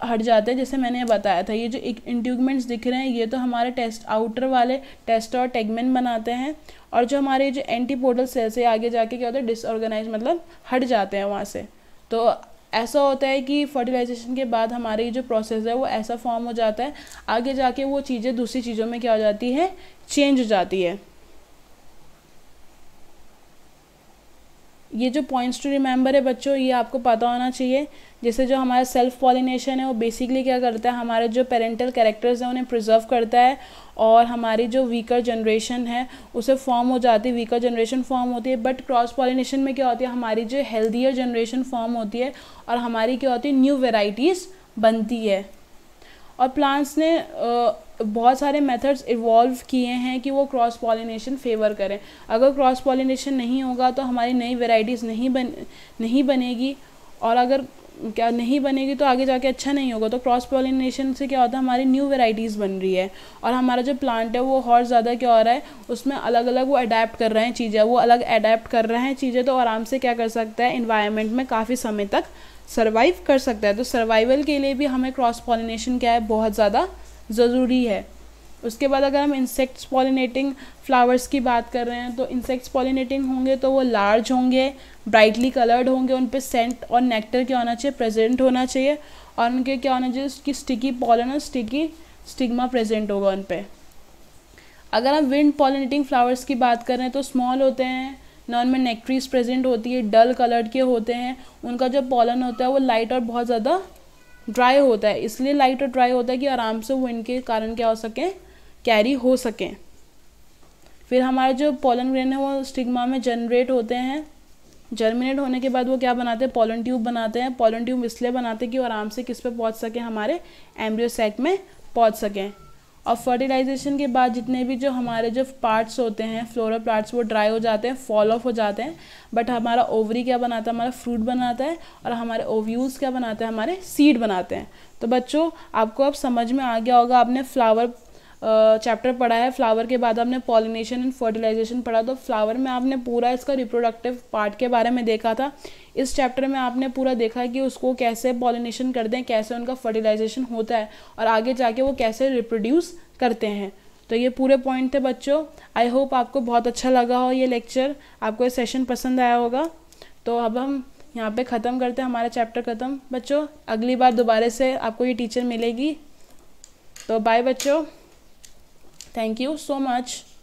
हट जाते हैं जैसे मैंने बताया था ये जो इंट्यूगमेंट्स दिख रहे हैं ये तो हमारे टेस्ट आउटर वाले टेस्ट और टेगमेंट बनाते हैं और जो हमारे जो एंटीपोडल सेल्स है आगे जाके क्या होता है डिसऑर्गेनाइज मतलब हट जाते हैं वहाँ से तो ऐसा होता है कि फर्टिलाइजेशन के बाद हमारी जो प्रोसेस है वो ऐसा फॉर्म हो जाता है आगे जाके वो चीज़ें दूसरी चीज़ों में क्या हो जाती है चेंज हो जाती है ये जो पॉइंट्स टू रिमेंबर है बच्चों ये आपको पता होना चाहिए जैसे जो हमारा सेल्फ पॉलिनेशन है वो बेसिकली क्या करता है हमारे जो पेरेंटल कैरेक्टर्स हैं उन्हें प्रिजर्व करता है और हमारी जो वीकर जनरेशन है उसे फॉर्म हो जाती है वीकर जनरेशन फॉर्म होती है बट क्रॉस पॉलिनेशन में क्या होती है हमारी जो हेल्दियर जनरेशन फॉर्म होती है और हमारी क्या होती है न्यू वेराइटीज़ बनती है और प्लांट्स ने बहुत सारे मेथड्स इवॉल्व किए हैं कि वो क्रॉस पॉलिनेशन फेवर करें अगर क्रॉस पॉलिनेशन नहीं होगा तो हमारी नई वेराइटीज़ नहीं बन नहीं बनेगी और अगर क्या नहीं बनेगी तो आगे जाके अच्छा नहीं होगा तो क्रॉस पॉलिनेशन से क्या होता है हमारी न्यू वेराइटीज़ बन रही है और हमारा जो प्लांट है वो और ज़्यादा क्या हो रहा है उसमें अलग अलग वो अडेप्ट कर रहे हैं चीज़ें वो अलग अडेप्ट कर रहे हैं चीज़ें तो आराम से क्या कर सकता है इन्वायरमेंट में काफ़ी समय तक सर्वाइव कर सकता है तो सर्वाइवल के लिए भी हमें क्रॉस पॉलिनेशन क्या है बहुत ज़्यादा ज़रूरी है उसके बाद अगर हम इंसेक्ट्स पॉलिनेटिंग फ्लावर्स की बात कर रहे हैं तो इंसेक्ट्स पॉलिनेटिंग होंगे तो वो लार्ज होंगे ब्राइटली कलर्ड होंगे उन पर सेंट और नेक्टर क्या होना चाहिए प्रेजेंट होना चाहिए और उनके क्या होना चाहिए उसकी स्टिकी पॉलन और स्टिकी स्टिग्मा प्रेजेंट होगा उन पर अगर हम विंड पॉलिनेटिंग फ्लावर्स की बात कर रहे हैं तो स्मॉल होते हैं नॉन में नेक्ट्रीज प्रेजेंट होती है डल कलर्ड के होते हैं उनका जो पॉलन होता है वो लाइट और बहुत ज़्यादा ड्राई होता है इसलिए लाइट और ड्राई होता है कि आराम से वो इनके कारण क्या हो सकें कैरी हो सकें फिर हमारे जो पोलन ग्रेन है वो स्टिग्मा में जनरेट होते हैं जर्मिनेट होने के बाद वो क्या बनाते हैं पोलन ट्यूब बनाते हैं पोलन ट्यूब इसलिए बनाते हैं कि वो आराम से किस पे पहुंच सकें हमारे एम्ब्रियो सैक में पहुंच सकें और फर्टिलाइजेशन के बाद जितने भी जो हमारे जो पार्ट्स होते हैं फ्लोरल प्लांट्स वो ड्राई हो जाते हैं फॉल ऑफ हो जाते हैं बट हमारा ओवरी क्या बनाता है हमारा फ्रूट बनाता है और हमारे ओव्यूज़ क्या बनाते हैं हमारे सीड बनाते हैं तो बच्चों आपको अब समझ में आ गया होगा आपने फ्लावर चैप्टर पढ़ा है फ्लावर के बाद आपने पॉलिनेशन एंड फर्टिलाइजेशन पढ़ा तो फ्लावर में आपने पूरा इसका रिप्रोडक्टिव पार्ट के बारे में देखा था इस चैप्टर में आपने पूरा देखा कि उसको कैसे पॉलिनेशन करते हैं कैसे उनका फर्टिलाइजेशन होता है और आगे जाके वो कैसे रिप्रोड्यूस करते हैं तो ये पूरे पॉइंट थे बच्चों आई होप आपको बहुत अच्छा लगा हो ये लेक्चर आपको ये सेशन पसंद आया होगा तो अब हम यहाँ पे ख़त्म करते हैं हमारा चैप्टर ख़त्म बच्चों अगली बार दोबारा से आपको ये टीचर मिलेगी तो बाय बच्चों Thank you so much.